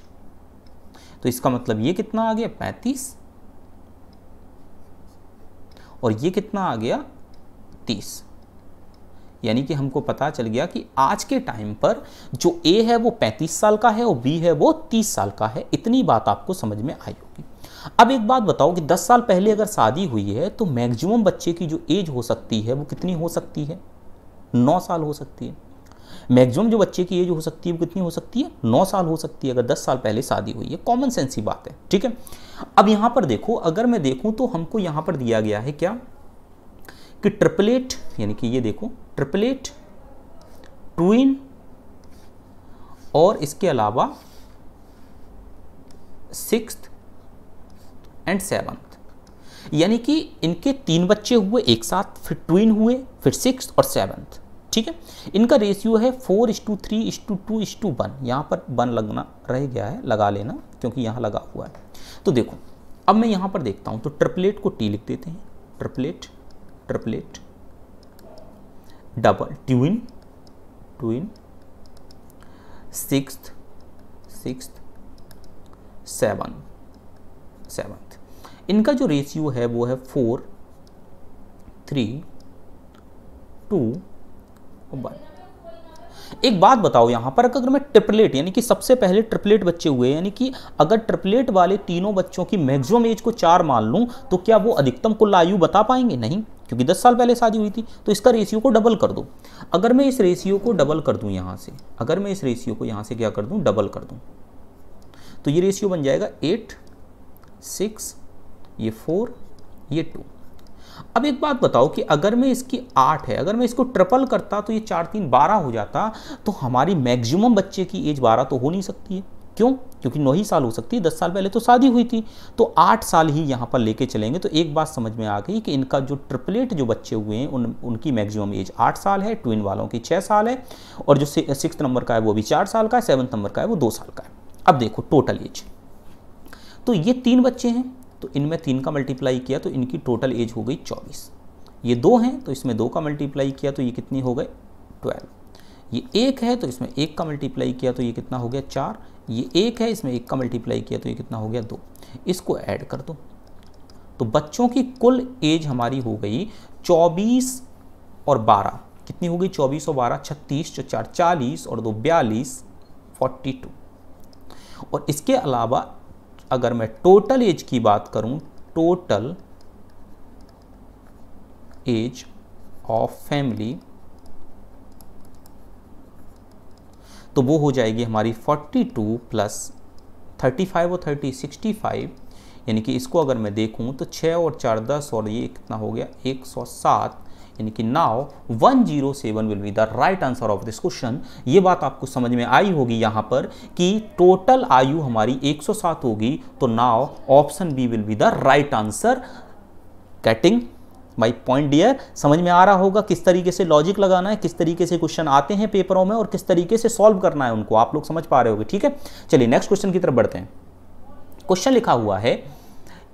तो इसका मतलब ये कितना आ गया पैंतीस और ये कितना आ गया तीस यानी कि हमको पता चल गया कि आज के टाइम पर जो ए है वो 35 साल का है और बी है वो 30 साल का है इतनी बात आपको समझ में आई होगी अब एक बात बताओ कि 10 साल पहले अगर शादी हुई है तो मैक्सिमम बच्चे की जो एज हो सकती है वो कितनी हो सकती है नौ साल हो सकती है मैक्सिमम जो बच्चे की एज हो सकती है वो कितनी हो सकती है नौ साल हो सकती है अगर दस साल पहले शादी हुई है कॉमन सेंस ही बात है ठीक है अब यहाँ पर देखो अगर मैं देखूँ तो हमको यहाँ पर दिया गया है क्या कि ट्रिपलेट यानी कि ये देखो ट्रिपलेट ट्विन और इसके अलावा सिक्स एंड सेवन्थ यानी कि इनके तीन बच्चे हुए एक साथ फिर ट्विन हुए फिर सिक्स और सेवन्थ ठीक है इनका रेशियो है four is to three is to two is to one यहाँ पर वन लगना रह गया है लगा लेना क्योंकि यहाँ लगा हुआ है तो देखो अब मैं यहाँ पर देखता हूँ तो ट्रिपलेट को टी लिख देते हैं triplet triplet double twin twin six six seven seventh इनका जो रेशियो है वो है फोर थ्री टू वन एक बात बताओ यहां पर अगर मैं ट्रिपलेट यानी कि सबसे पहले ट्रिपलेट बच्चे हुए यानी कि अगर ट्रिपलेट वाले तीनों बच्चों की मैक्सिमम एज को चार मान लूं तो क्या वो अधिकतम कुल आयु बता पाएंगे नहीं क्योंकि दस साल पहले शादी हुई थी तो इसका रेशियो को डबल कर दो अगर मैं इस रेशियो को डबल कर दूं यहां से अगर मैं इस रेशियो को यहां से क्या कर दूं डबल कर दूं तो ये रेशियो बन जाएगा एट सिक्स ये फोर ये टू अब एक बात बताओ कि अगर मैं इसकी आठ है अगर मैं इसको ट्रिपल करता तो ये चार तीन बारह हो जाता तो हमारी मैक्सिमम बच्चे की एज बारह तो हो नहीं सकती है क्यों क्योंकि नौ ही साल हो सकती है दस साल पहले तो शादी हुई थी तो आठ साल ही यहाँ पर लेके चलेंगे तो एक बात समझ में आ गई कि इनका जो ट्रिपलेट जो बच्चे हुए हैं उन उनकी मैक्सिमम एज आठ साल है ट्विन वालों की छः साल है और जो सिक्स नंबर का है वो भी चार साल का है सेवन्थ नंबर का है वो दो साल का है अब देखो टोटल एज तो ये तीन बच्चे हैं तो इनमें तीन का मल्टीप्लाई किया तो इनकी टोटल एज हो गई चौबीस ये दो हैं तो इसमें दो का मल्टीप्लाई किया तो ये कितनी हो गए ट्वेल्व ये एक है तो इसमें एक का मल्टीप्लाई किया तो ये कितना हो गया चार ये एक है इसमें एक का मल्टीप्लाई किया तो ये कितना हो गया दो इसको ऐड कर दो तो बच्चों की कुल एज हमारी हो गई चौबीस और बारह कितनी हो गई चौबीस और बारह छत्तीस जो चार चालीस और दो बयालीस फोर्टी टू और इसके अलावा अगर मैं टोटल एज की बात करूं टोटल एज ऑफ फैमिली तो वो हो जाएगी हमारी 42 टू प्लस थर्टी फाइव और थर्टी सिक्सटी फाइव यानी कि इसको अगर मैं देखूं तो 6 और चार दस और ये कितना हो गया एक सौ सात यानी कि now 107 will be the right answer of this question ये बात आपको समझ में आई होगी यहाँ पर कि टोटल आयु हमारी 107 होगी तो now option B will be the right answer getting my point dear समझ में आ रहा होगा किस तरीके से लॉजिक लगाना है किस तरीके से क्वेश्चन आते हैं पेपरों में और किस तरीके से सॉल्व करना है उनको आप लोग समझ पा रहे हो ठीक है चलिए नेक्स्ट क्वेश्चन की तरफ बढ़ते हैं क्वेश्चन लिखा हुआ है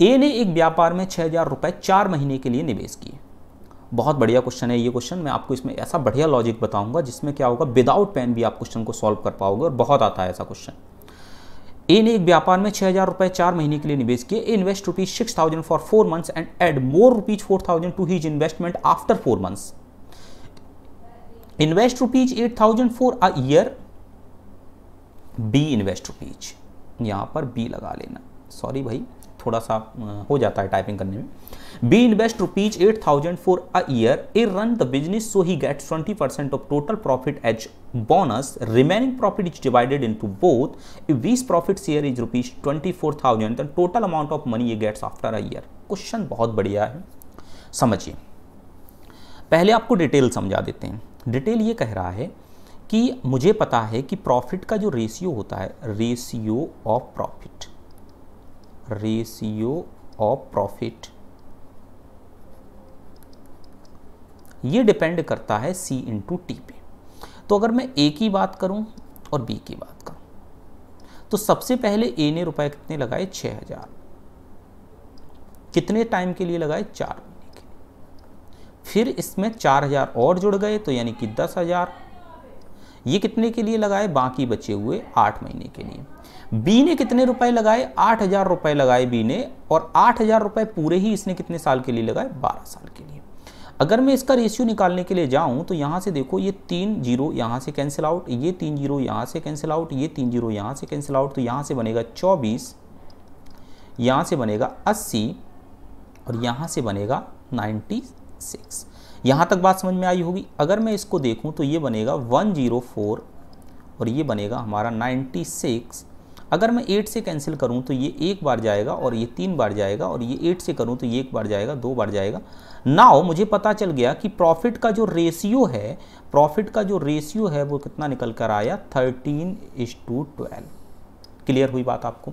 ए ने एक व्यापार में छः हज़ार रुपये चार महीने के लिए निवेश किए बहुत बढ़िया क्वेश्चन है ये क्वेश्चन मैं आपको इसमें ऐसा बढ़िया लॉजिक बताऊंगा जिसमें क्या होगा विदाउट पेन भी आप क्वेश्चन को सॉल्व कर पाओगे और बहुत आता है ऐसा क्वेश्चन ए ने एक व्यापार में छह हजार रुपए चार महीने के लिए निवेश किए invest rupees six thousand for four months and add more rupees four thousand to his investment after four months invest rupees eight thousand for a year B invest rupees यहां पर बी लगा लेना सॉरी भाई थोड़ा सा हो जाता है टाइपिंग करने में B invest rupees eight thousand for a year A run the business so he gets twenty percent of total profit as bonus remaining profit is divided into both this profit year is rupees twenty four thousand the total amount of money ये gets after a year question बहुत बढ़िया है समझिए पहले आपको detail समझा देते हैं डिटेल ये कह रहा है कि मुझे पता है कि प्रॉफिट का जो रेशियो होता है ratio of profit ratio of profit ये डिपेंड करता है सी इंटू टी पे तो अगर मैं ए की बात करूं और बी की बात करूं तो सबसे पहले ए ने रुपए कितने लगाए छ हज़ार कितने टाइम के लिए लगाए चार महीने के लिए फिर इसमें चार हज़ार और जुड़ गए तो यानी कि दस हज़ार ये कितने के लिए लगाए बाकी बचे हुए आठ महीने के लिए बी ने कितने रुपए लगाए आठ हज़ार रुपए लगाए बी ने और आठ हज़ार रुपए पूरे ही इसने कितने साल के लिए लगाए बारह साल के लिए अगर मैं इसका रेशियो निकालने के लिए जाऊं तो यहाँ से देखो ये तीन जीरो यहाँ से कैंसिल आउट ये तीन जीरो यहाँ से कैंसिल आउट ये तीन जीरो यहाँ से कैंसिल आउट तो यहाँ से बनेगा चौबीस यहाँ से बनेगा अस्सी और यहाँ से बनेगा नाइन्टी सिक्स यहाँ तक बात समझ में आई होगी अगर मैं इसको देखूँ तो ये बनेगा वन जीरो फोर और ये बनेगा हमारा नाइन्टी सिक्स अगर मैं एट से कैंसिल करूँ तो ये एक बार जाएगा और ये तीन बार जाएगा और ये एट से करूँ तो ये एक बार जाएगा दो बार जाएगा नाव मुझे पता चल गया कि प्रॉफिट का जो रेशियो है प्रॉफिट का जो रेशियो है वो कितना निकल कर आया thirteen is to twelve clear हुई बात आपको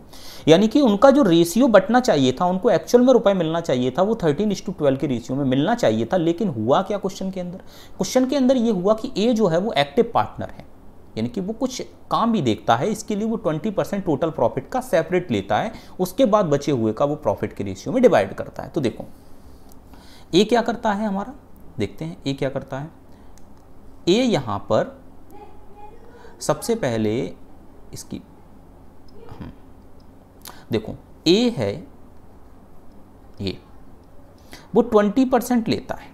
यानी कि उनका जो रेशियो बटना चाहिए था उनको एक्चुअल में रुपए मिलना चाहिए था वो थर्टीन इस टू ट्वेल्व के रेशियो में मिलना चाहिए था लेकिन हुआ क्या क्वेश्चन के अंदर क्वेश्चन के अंदर ये हुआ कि ए जो है वो एक्टिव पार्टनर है यानी कि वो कुछ काम भी देखता है इसके लिए वो 20 परसेंट टोटल प्रॉफिट का सेपरेट लेता है उसके बाद बचे हुए का वो प्रॉफिट के रेशियो में डिवाइड करता है तो देखो ए क्या करता है हमारा देखते हैं ए क्या करता है ए यहाँ पर सबसे पहले इसकी हम्म, देखो ए है ये वो 20 परसेंट लेता है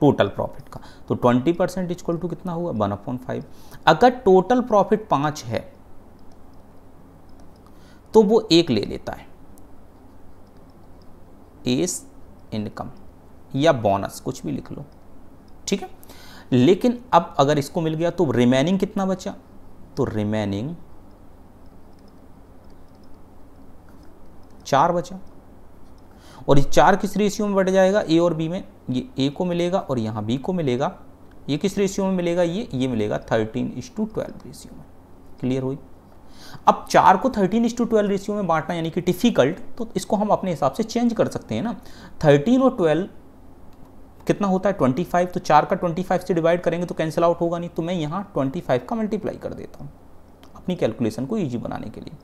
टोटल प्रॉफिट का तो ट्वेंटी परसेंट इजक्वल टू कितना हुआ वन अपॉइंट फाइव अगर टोटल प्रॉफिट पांच है तो वो एक ले लेता है एस इनकम या बोनस कुछ भी लिख लो ठीक है लेकिन अब अगर इसको मिल गया तो रिमेनिंग कितना बचा तो रिमेनिंग चार बचा और ये चार किस रेशियो में बढ़ जाएगा ए और बी में ये ए को मिलेगा और यहाँ बी को मिलेगा ये किस रेशियो में मिलेगा ये ये मिलेगा thirteen is to twelve ratio में क्लियर हुई अब चार को thirteen is to twelve ratio में बांटना यानी कि डिफ़िकल्ट तो इसको हम अपने हिसाब से चेंज कर सकते हैं ना थर्टीन और ट्वेल्व कितना होता है ट्वेंटी फाइव तो चार का ट्वेंटी फाइव से डिवाइड करेंगे तो कैंसिल आउट होगा नहीं तो मैं यहाँ ट्वेंटी फाइव का मल्टीप्लाई कर देता हूँ अपनी कैलकुलेशन को ईजी बनाने के लिए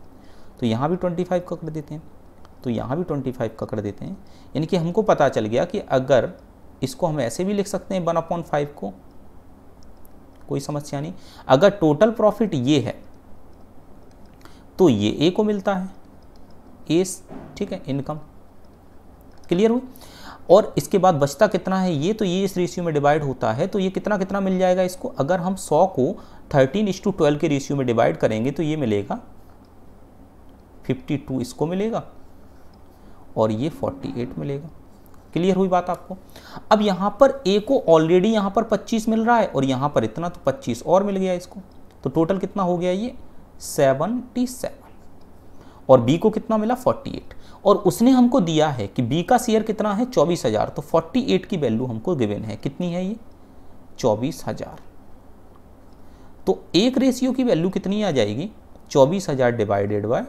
तो यहाँ भी ट्वेंटी फाइव का कर देते हैं तो यहाँ भी ट्वेंटी फाइव का कर देते हैं यानी कि हमको पता चल गया कि अगर इसको हम ऐसे भी लिख सकते हैं वन अपॉन फाइव को कोई समस्या नहीं अगर टोटल प्रॉफिट ये है तो ये ए को मिलता है ए ठीक है इनकम क्लियर हुई और इसके बाद बचता कितना है ये तो ये इस रेशियो में डिवाइड होता है तो ये कितना कितना मिल जाएगा इसको अगर हम 100 को 13 इस टू ट्वेल्व के रेशियो में डिवाइड करेंगे तो ये मिलेगा 52 इसको मिलेगा और ये 48 मिलेगा क्लियर हुई बात आपको अब यहाँ पर ए को ऑलरेडी यहाँ पर 25 मिल रहा है और यहाँ पर इतना तो 25 और मिल गया इसको तो टोटल कितना हो गया ये 77 और बी को कितना मिला 48 और उसने हमको दिया है कि बी का शेयर कितना है 24,000 तो 48 की वैल्यू हमको गिवेन है कितनी है ये 24,000 तो एक रेशियो की वैल्यू कितनी आ जाएगी चौबीस डिवाइडेड बाय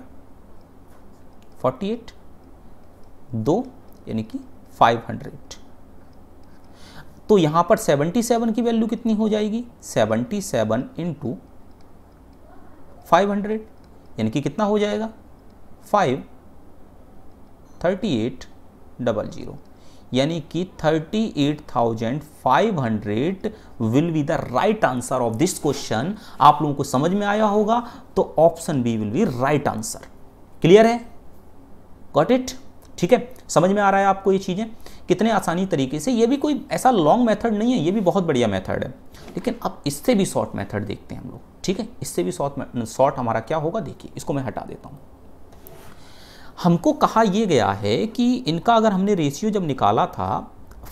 फोर्टी दो यानी कि 500 तो यहां पर 77 की वैल्यू कितनी हो जाएगी 77 सेवन इंटू फाइव यानी कि कितना हो जाएगा five thirty eight double zero यानी कि 38,500 will be the right answer of this question आप लोगों को समझ में आया होगा तो option B will be right answer clear है गॉट इट ठीक है समझ में आ रहा है आपको ये चीज़ें कितने आसानी तरीके से ये भी कोई ऐसा लॉन्ग मेथड नहीं है ये भी बहुत बढ़िया मेथड है लेकिन अब इससे भी शॉर्ट मेथड देखते हैं हम लोग ठीक है इससे भी शॉर्ट शॉर्ट हमारा क्या होगा देखिए इसको मैं हटा देता हूँ हमको कहा यह गया है कि इनका अगर हमने रेशियो जब निकाला था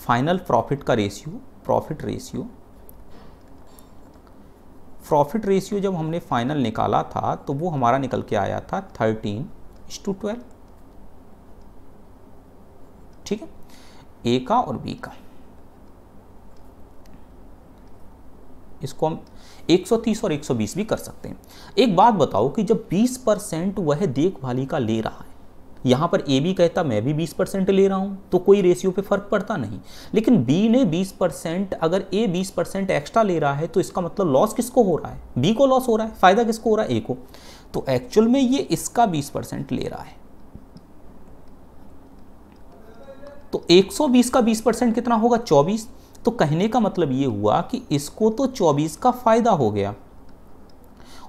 फाइनल प्रॉफिट का ratio profit ratio profit ratio जब हमने फाइनल निकाला था तो वो हमारा निकल के आया था थर्टीन इस टू ट्वेल्व ठीक है ए का और बी का इसको हम 130 और 120 भी कर सकते हैं एक बात बताओ कि जब 20 परसेंट वह देखभाली का ले रहा है यहां पर ए भी कहता मैं भी 20 परसेंट ले रहा हूं तो कोई रेशियो पे फर्क पड़ता नहीं लेकिन बी ने 20 परसेंट अगर ए 20 परसेंट एक्स्ट्रा ले रहा है तो इसका मतलब लॉस किसको हो रहा है बी को लॉस हो रहा है फायदा किसको हो रहा है ए को तो एक्चुअल में ये इसका 20 परसेंट ले रहा है तो 120 का 20 परसेंट कितना होगा 24 तो कहने का मतलब ये हुआ कि इसको तो 24 का फ़ायदा हो गया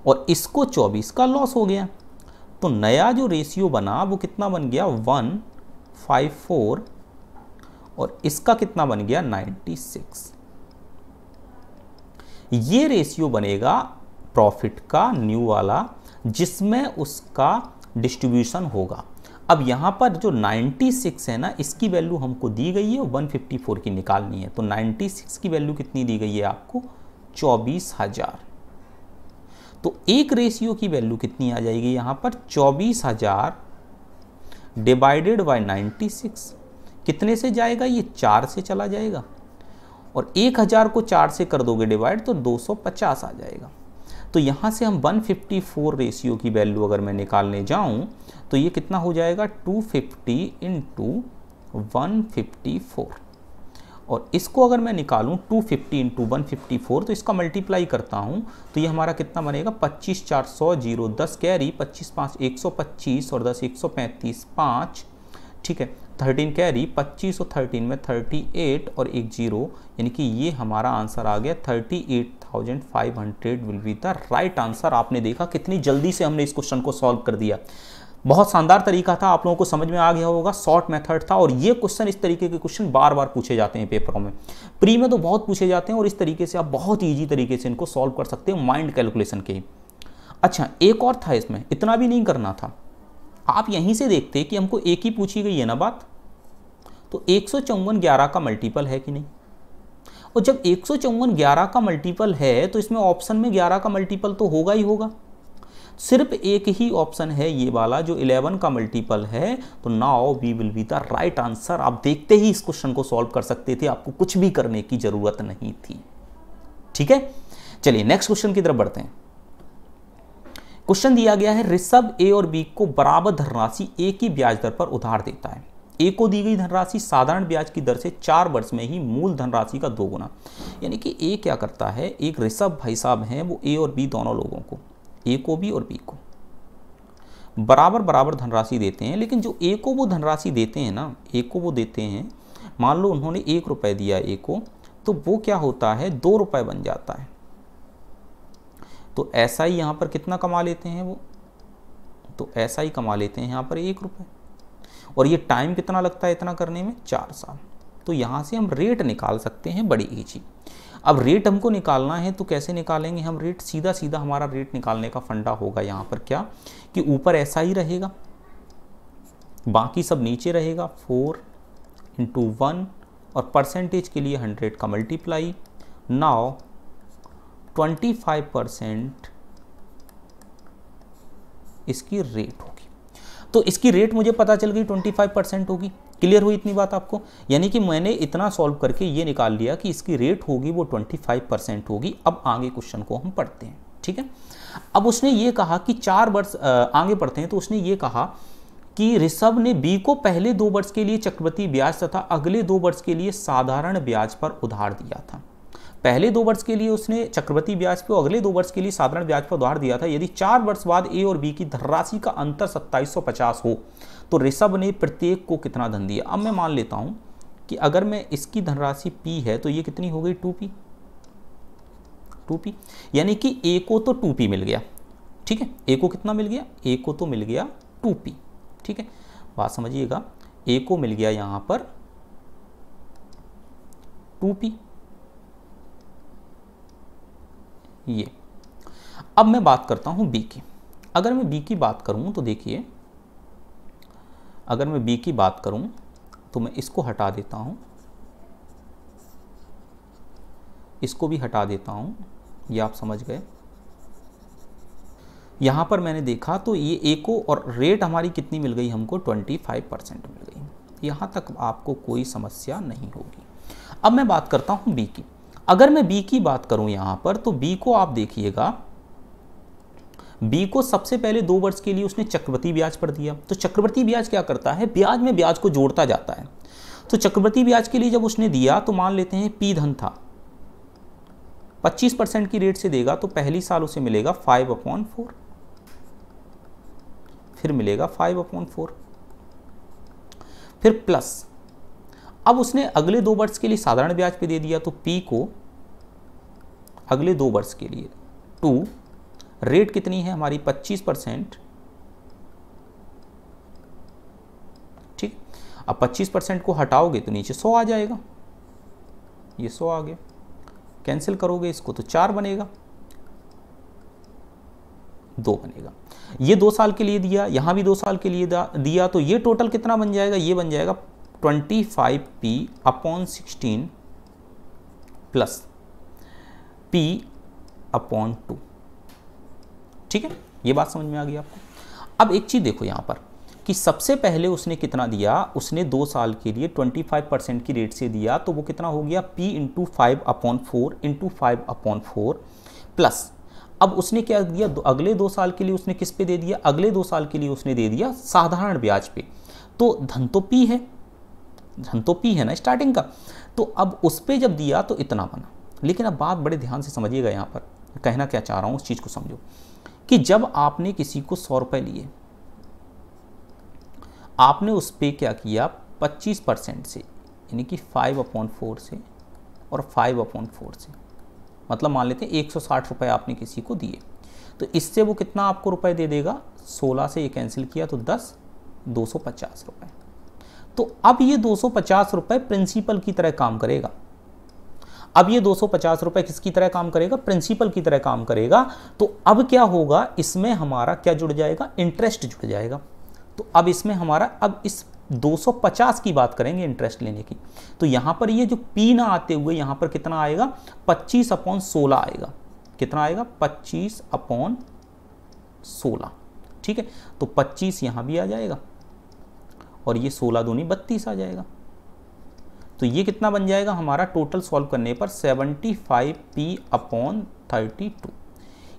और इसको 24 का लॉस हो गया तो नया जो रेशियो बना वो कितना बन गया वन फाइव फोर और इसका कितना बन गया 96 ये रेशियो बनेगा प्रॉफिट का न्यू वाला जिसमें उसका डिस्ट्रीब्यूशन होगा अब यहाँ पर जो 96 है ना इसकी वैल्यू हमको दी गई है 154 की निकालनी है तो 96 की वैल्यू कितनी दी गई है आपको चौबीस हज़ार तो एक रेशियो की वैल्यू कितनी आ जाएगी यहाँ पर चौबीस हज़ार डिवाइडेड बाय 96 कितने से जाएगा ये चार से चला जाएगा और एक हज़ार को चार से कर दोगे डिवाइड तो 250 आ जाएगा तो यहाँ से हम 154 रेशियो की वैल्यू अगर मैं निकालने जाऊँ तो ये कितना हो जाएगा 250 फिफ्टी इंटू वन और इसको अगर मैं निकालूं 250 फिफ्टी इंटू वन तो इसका मल्टीप्लाई करता हूं तो ये हमारा कितना बनेगा 25 चार सौ जीरो दस कैरी 25 पाँच एक सौ पच्चीस और 10 एक सौ पैंतीस पाँच ठीक है 13 कैरी 25 और 13 में 38 और एक जीरो यानी कि ये हमारा आंसर आ गया 38,500 will be the right answer आपने देखा कितनी जल्दी से हमने इस क्वेश्चन को सॉल्व कर दिया बहुत शानदार तरीका था आप लोगों को समझ में आ गया होगा शॉर्ट मेथड था और ये क्वेश्चन इस तरीके के क्वेश्चन बार बार पूछे जाते हैं पेपरों में प्री में तो बहुत पूछे जाते हैं और इस तरीके से आप बहुत ईजी तरीके से इनको सॉल्व कर सकते हैं माइंड कैलकुलेशन के अच्छा एक और था इसमें इतना भी नहीं करना था आप यहीं से देखते कि हमको एक ही पूछी गई है ना बात तो एक सौ का मल्टीपल है कि नहीं और जब एक सौ का मल्टीपल है तो इसमें ऑप्शन में ग्यारह का मल्टीपल तो होगा ही होगा सिर्फ एक ही ऑप्शन है ये वाला जो 11 का मल्टीपल है तो now we will be the right answer आप देखते ही इस क्वेश्चन को सॉल्व कर सकते थे आपको कुछ भी करने की जरूरत नहीं थी ठीक है चलिए नेक्स्ट क्वेश्चन की तरफ बढ़ते हैं क्वेश्चन दिया गया है ऋषभ ए और बी को बराबर धनराशि ए की ब्याज दर पर उधार देता है ए को दी गई धनराशि साधारण ब्याज की दर से चार वर्ष में ही मूल धनराशि का दो गुना यानी कि ए क्या करता है एक ऋषभ भाई साहब हैं वो ए और बी दोनों लोगों को ए को भी और बी को बराबर बराबर धनराशि देते हैं लेकिन जो ए को वो धनराशि देते हैं ना ए को वो देते हैं मान लो उन्होंने एक रुपये दिया ए को तो वो क्या होता है दो रुपये बन जाता है तो ऐसा ही यहाँ पर कितना कमा लेते हैं वो तो ऐसा ही कमा लेते हैं यहाँ पर एक रुपये और ये टाइम कितना लगता है इतना करने में चार साल तो यहाँ से हम रेट निकाल सकते हैं बड़ी ईजी अब रेट हमको निकालना है तो कैसे निकालेंगे हम रेट सीधा सीधा हमारा रेट निकालने का फंडा होगा यहाँ पर क्या कि ऊपर ऐसा ही रहेगा बाकी सब नीचे रहेगा फोर इंटू वन और परसेंटेज के लिए हंड्रेड का multiply now twenty five percent इसकी रेट होगी तो इसकी रेट मुझे पता चल गई ट्वेंटी फाइव परसेंट होगी क्लियर हुई इतनी बात आपको यानी कि मैंने इतना सॉल्व करके ये निकाल लिया कि इसकी रेट होगी वो 25 परसेंट होगी अब आगे क्वेश्चन को हम पढ़ते हैं ठीक है अब उसने ये कहा कि चार वर्ष आगे पढ़ते हैं तो उसने ये कहा कि ऋषभ ने बी को पहले दो वर्ष के लिए चक्रवर्ती ब्याज तथा अगले दो वर्ष के लिए साधारण ब्याज पर उधार दिया था पहले दो वर्ष के लिए उसने चक्रवर्ती ब्याज पर अगले दो वर्ष के लिए साधारण ब्याज पर उधार दिया था यदि चार वर्ष बाद ए और बी की धनराशि का अंतर सत्ताईस हो तो ऋषभ ने प्रत्येक को कितना धन दिया अब मैं मान लेता हूँ कि अगर मैं इसकी धनराशि पी है तो ये कितनी हो गई टू पी टू पी यानी कि ए को तो टू पी मिल गया ठीक है ए को कितना मिल गया ए को तो मिल गया टू पी ठीक है बात समझिएगा ए को मिल गया यहाँ पर टू पी ये अब मैं बात करता हूँ बी की अगर मैं बी की बात करूँ तो देखिए अगर मैं बी की बात करूँ तो मैं इसको हटा देता हूँ इसको भी हटा देता हूँ ये आप समझ गए यहाँ पर मैंने देखा तो ये ए को और रेट हमारी कितनी मिल गई हमको 25 परसेंट मिल गई यहाँ तक आपको कोई समस्या नहीं होगी अब मैं बात करता हूँ बी की अगर मैं बी की बात करूँ यहाँ पर तो बी को आप देखिएगा बी को सबसे पहले दो वर्ष के लिए उसने चक्रवर्ती ब्याज पर दिया तो चक्रवर्ती ब्याज क्या करता है ब्याज में ब्याज को जोड़ता जाता है तो चक्रवर्ती ब्याज के लिए जब उसने दिया तो मान लेते हैं पी धन था 25 परसेंट की रेट से देगा तो पहली साल उसे मिलेगा फाइव अपॉन फोर फिर मिलेगा फाइव अपॉन फोर फिर प्लस अब उसने अगले दो वर्ष के लिए साधारण ब्याज पे दे दिया तो पी को अगले दो वर्ष के लिए टू रेट कितनी है हमारी 25 परसेंट ठीक अब 25 परसेंट को हटाओगे तो नीचे 100 आ जाएगा ये 100 आ गया कैंसिल करोगे इसको तो चार बनेगा दो बनेगा ये दो साल के लिए दिया यहां भी दो साल के लिए दिया तो ये टोटल कितना बन जाएगा ये बन जाएगा twenty five P upon sixteen plus P upon two ठीक है ये बात समझ में आ गई आपको अब एक चीज़ देखो यहाँ पर कि सबसे पहले उसने कितना दिया उसने दो साल के लिए 25 परसेंट की रेट से दिया तो वो कितना हो गया P into five upon four into five upon four plus अब उसने क्या दिया अगले दो साल के लिए उसने किस पे दे दिया अगले दो साल के लिए उसने दे दिया साधारण ब्याज पे तो धन तो पी है धन तो पी है ना स्टार्टिंग का तो अब उस पर जब दिया तो इतना बना लेकिन अब बात बड़े ध्यान से समझिएगा यहाँ पर कहना क्या चाह रहा हूँ उस चीज़ को समझो कि जब आपने किसी को सौ रुपए लिए आपने उस पर क्या किया पच्चीस परसेंट से यानी कि फाइव अपॉइंट फोर से और फाइव अपॉइंट फोर से मतलब मान लेते हैं एक सौ साठ रुपए आपने किसी को दिए तो इससे वो कितना आपको रुपए दे देगा सोलह से ये कैंसिल किया तो दस दो सौ पचास रुपए तो अब ये दो सौ पचास रुपए प्रिंसिपल की तरह काम करेगा अब ये दो सौ किसकी तरह काम करेगा प्रिंसिपल की तरह काम करेगा तो अब क्या होगा इसमें हमारा क्या जुड़ जाएगा इंटरेस्ट जुड़ जाएगा तो अब इसमें हमारा अब इस 250 की बात करेंगे इंटरेस्ट लेने की तो यहां पर ये जो पी ना आते हुए यहां पर कितना आएगा 25 अपॉन 16 आएगा कितना आएगा 25 अपॉन 16 ठीक है तो 25 यहां भी आ जाएगा और ये 16 दूनी 32 आ जाएगा तो ये कितना बन जाएगा हमारा टोटल सॉल्व करने पर 75 फाइव पी अपॉन थर्टी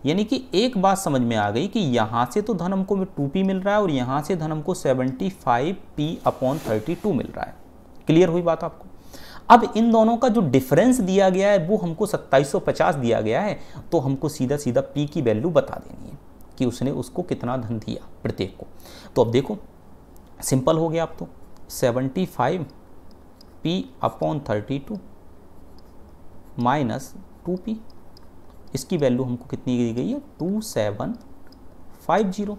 यानी कि एक बात समझ में आ गई कि यहाँ से तो धन हमको टू पी मिल रहा है और यहाँ से धन हमको 75 फाइव पी अपॉन थर्टी मिल रहा है क्लियर हुई बात आपको अब इन दोनों का जो डिफरेंस दिया गया है वो हमको 2750 दिया गया है तो हमको सीधा सीधा पी की वैल्यू बता देनी है कि उसने उसको कितना धन दिया प्रत्येक को तो अब देखो सिंपल हो गया आप तो seventy P upon thirty two minus two P इसकी वैल्यू हमको कितनी दी गई है टू सेवन फाइव जीरो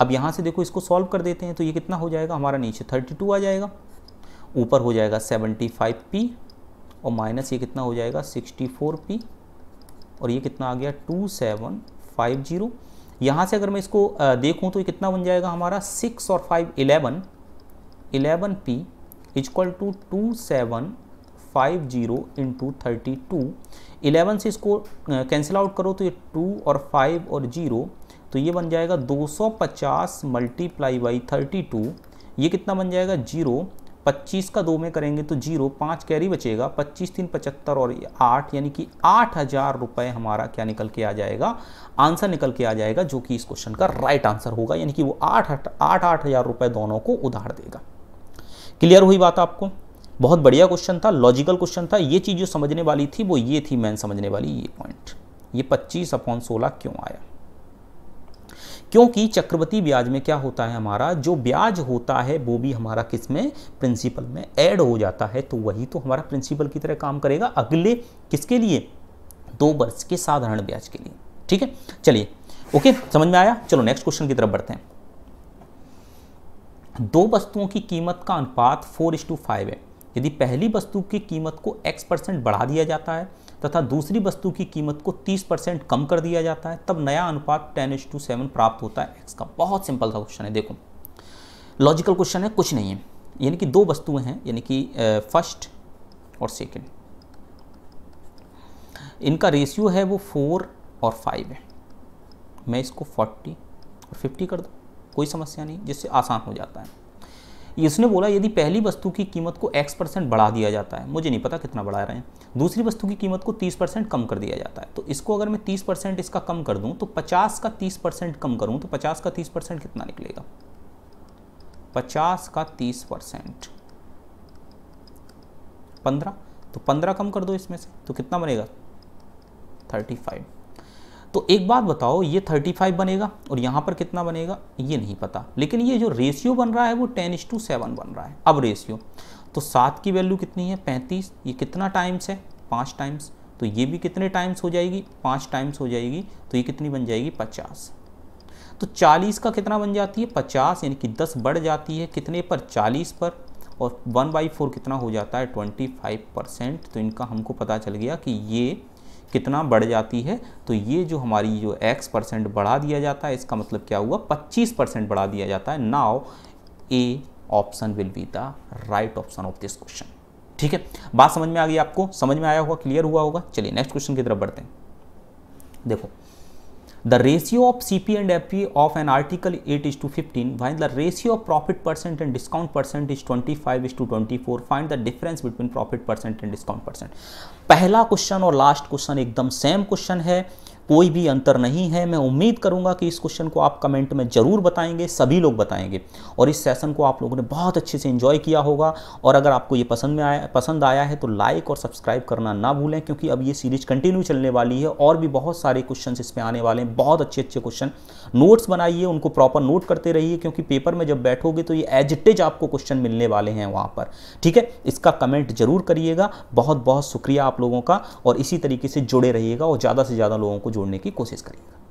अब यहाँ से देखो इसको सॉल्व कर देते हैं तो ये कितना हो जाएगा हमारा नीचे थर्टी टू आ जाएगा ऊपर हो जाएगा सेवेंटी फाइव पी और माइनस ये कितना हो जाएगा सिक्सटी फोर पी और ये कितना आ गया टू सेवन फाइव जीरो यहाँ से अगर मैं इसको देखूँ तो ये कितना बन जाएगा हमारा सिक्स और five eleven eleven P equal to two seven five zero into thirty two eleven से इसको कैंसिल आउट करो तो ये टू और फाइव और जीरो तो ये बन जाएगा दो सौ पचास मल्टीप्लाई बाई थर्टी टू ये कितना बन जाएगा जीरो पच्चीस का दो में करेंगे तो जीरो पाँच कैरी बचेगा पच्चीस तीन पचहत्तर और आठ यानी कि आठ हज़ार रुपये हमारा क्या निकल के आ जाएगा आंसर निकल के आ जाएगा जो कि इस क्वेश्चन का राइट आंसर होगा यानी कि वो आठ आठ आठ हज़ार रुपये दोनों को उधार देगा क्लियर हुई बात आपको बहुत बढ़िया क्वेश्चन था लॉजिकल क्वेश्चन था ये चीज़ जो समझने वाली थी वो ये थी मैन समझने वाली ये पॉइंट ये 25 अपॉन 16 क्यों आया क्योंकि चक्रवर्ती ब्याज में क्या होता है हमारा जो ब्याज होता है वो भी हमारा किस में प्रिंसिपल में ऐड हो जाता है तो वही तो हमारा प्रिंसिपल की तरह काम करेगा अगले किसके लिए दो वर्ष के साधारण ब्याज के लिए ठीक है चलिए ओके समझ में आया चलो नेक्स्ट क्वेश्चन की तरफ बढ़ते हैं दो वस्तुओं की कीमत का अनुपात फोर इस टू फाइव है यदि पहली वस्तु की कीमत को x परसेंट बढ़ा दिया जाता है तथा दूसरी वस्तु की कीमत को 30 परसेंट कम कर दिया जाता है तब नया अनुपात टेन इस टू सेवन प्राप्त होता है x का बहुत सिंपल सा क्वेश्चन है देखो लॉजिकल क्वेश्चन है कुछ नहीं है यानी कि दो वस्तुएं हैं यानी कि फर्स्ट और सेकेंड इनका रेशियो है वो फोर और फाइव है मैं इसको फोर्टी और फिफ्टी कर दूँ कोई समस्या नहीं जिससे आसान हो जाता है इसने बोला यदि पहली वस्तु की कीमत को x परसेंट बढ़ा दिया जाता है मुझे नहीं पता कितना बढ़ा रहे हैं दूसरी वस्तु की कीमत को 30 परसेंट कम कर दिया जाता है तो इसको अगर मैं 30 परसेंट इसका कम कर दूं तो 50 का 30 परसेंट कम करूं तो 50 का 30 परसेंट कितना निकलेगा 50 का 30 परसेंट पंद्रह तो पंद्रह कम कर दो इसमें से तो कितना बनेगा थर्टी फाइव तो एक बात बताओ ये 35 बनेगा और यहाँ पर कितना बनेगा ये नहीं पता लेकिन ये जो रेशियो बन रहा है वो टेन इस टू सेवन बन रहा है अब रेशियो तो सात की वैल्यू कितनी है पैंतीस ये कितना टाइम्स है पाँच टाइम्स तो ये भी कितने टाइम्स हो जाएगी पाँच टाइम्स हो जाएगी तो ये कितनी बन जाएगी पचास तो चालीस का कितना बन जाती है पचास यानी कि दस बढ़ जाती है कितने पर चालीस पर और वन बाई फोर कितना हो जाता है ट्वेंटी फाइव परसेंट तो इनका हमको पता चल गया कि ये कितना बढ़ जाती है तो ये जो हमारी जो x परसेंट बढ़ा दिया जाता है इसका मतलब क्या हुआ 25 परसेंट बढ़ा दिया जाता है now A option will be the right option of this question ठीक है बात समझ में आ गई आपको समझ में आया होगा क्लियर हुआ होगा चलिए नेक्स्ट क्वेश्चन की तरफ बढ़ते हैं देखो the ratio of C P and F P of an article eight is to fifteen find the ratio of profit percent and discount percent is twenty five is to twenty four find the difference between profit percent and discount percent पहला question और last question एकदम same question है कोई भी अंतर नहीं है मैं उम्मीद करूंगा कि इस क्वेश्चन को आप कमेंट में ज़रूर बताएंगे सभी लोग बताएंगे और इस सेशन को आप लोगों ने बहुत अच्छे से इन्जॉय किया होगा और अगर आपको ये पसंद में आया पसंद आया है तो लाइक और सब्सक्राइब करना ना भूलें क्योंकि अब ये सीरीज कंटिन्यू चलने वाली है और भी बहुत सारे क्वेश्चन इस पर आने वाले हैं बहुत अच्छे अच्छे क्वेश्चन नोट्स बनाइए उनको प्रॉपर नोट करते रहिए क्योंकि पेपर में जब बैठोगे तो ये एजटेज आपको क्वेश्चन मिलने वाले हैं वहाँ पर ठीक है इसका कमेंट जरूर करिएगा बहुत बहुत शुक्रिया आप लोगों का और इसी तरीके से जुड़े रहिएगा और ज़्यादा से ज़्यादा लोगों को जोड़ने की कोशिश करेगा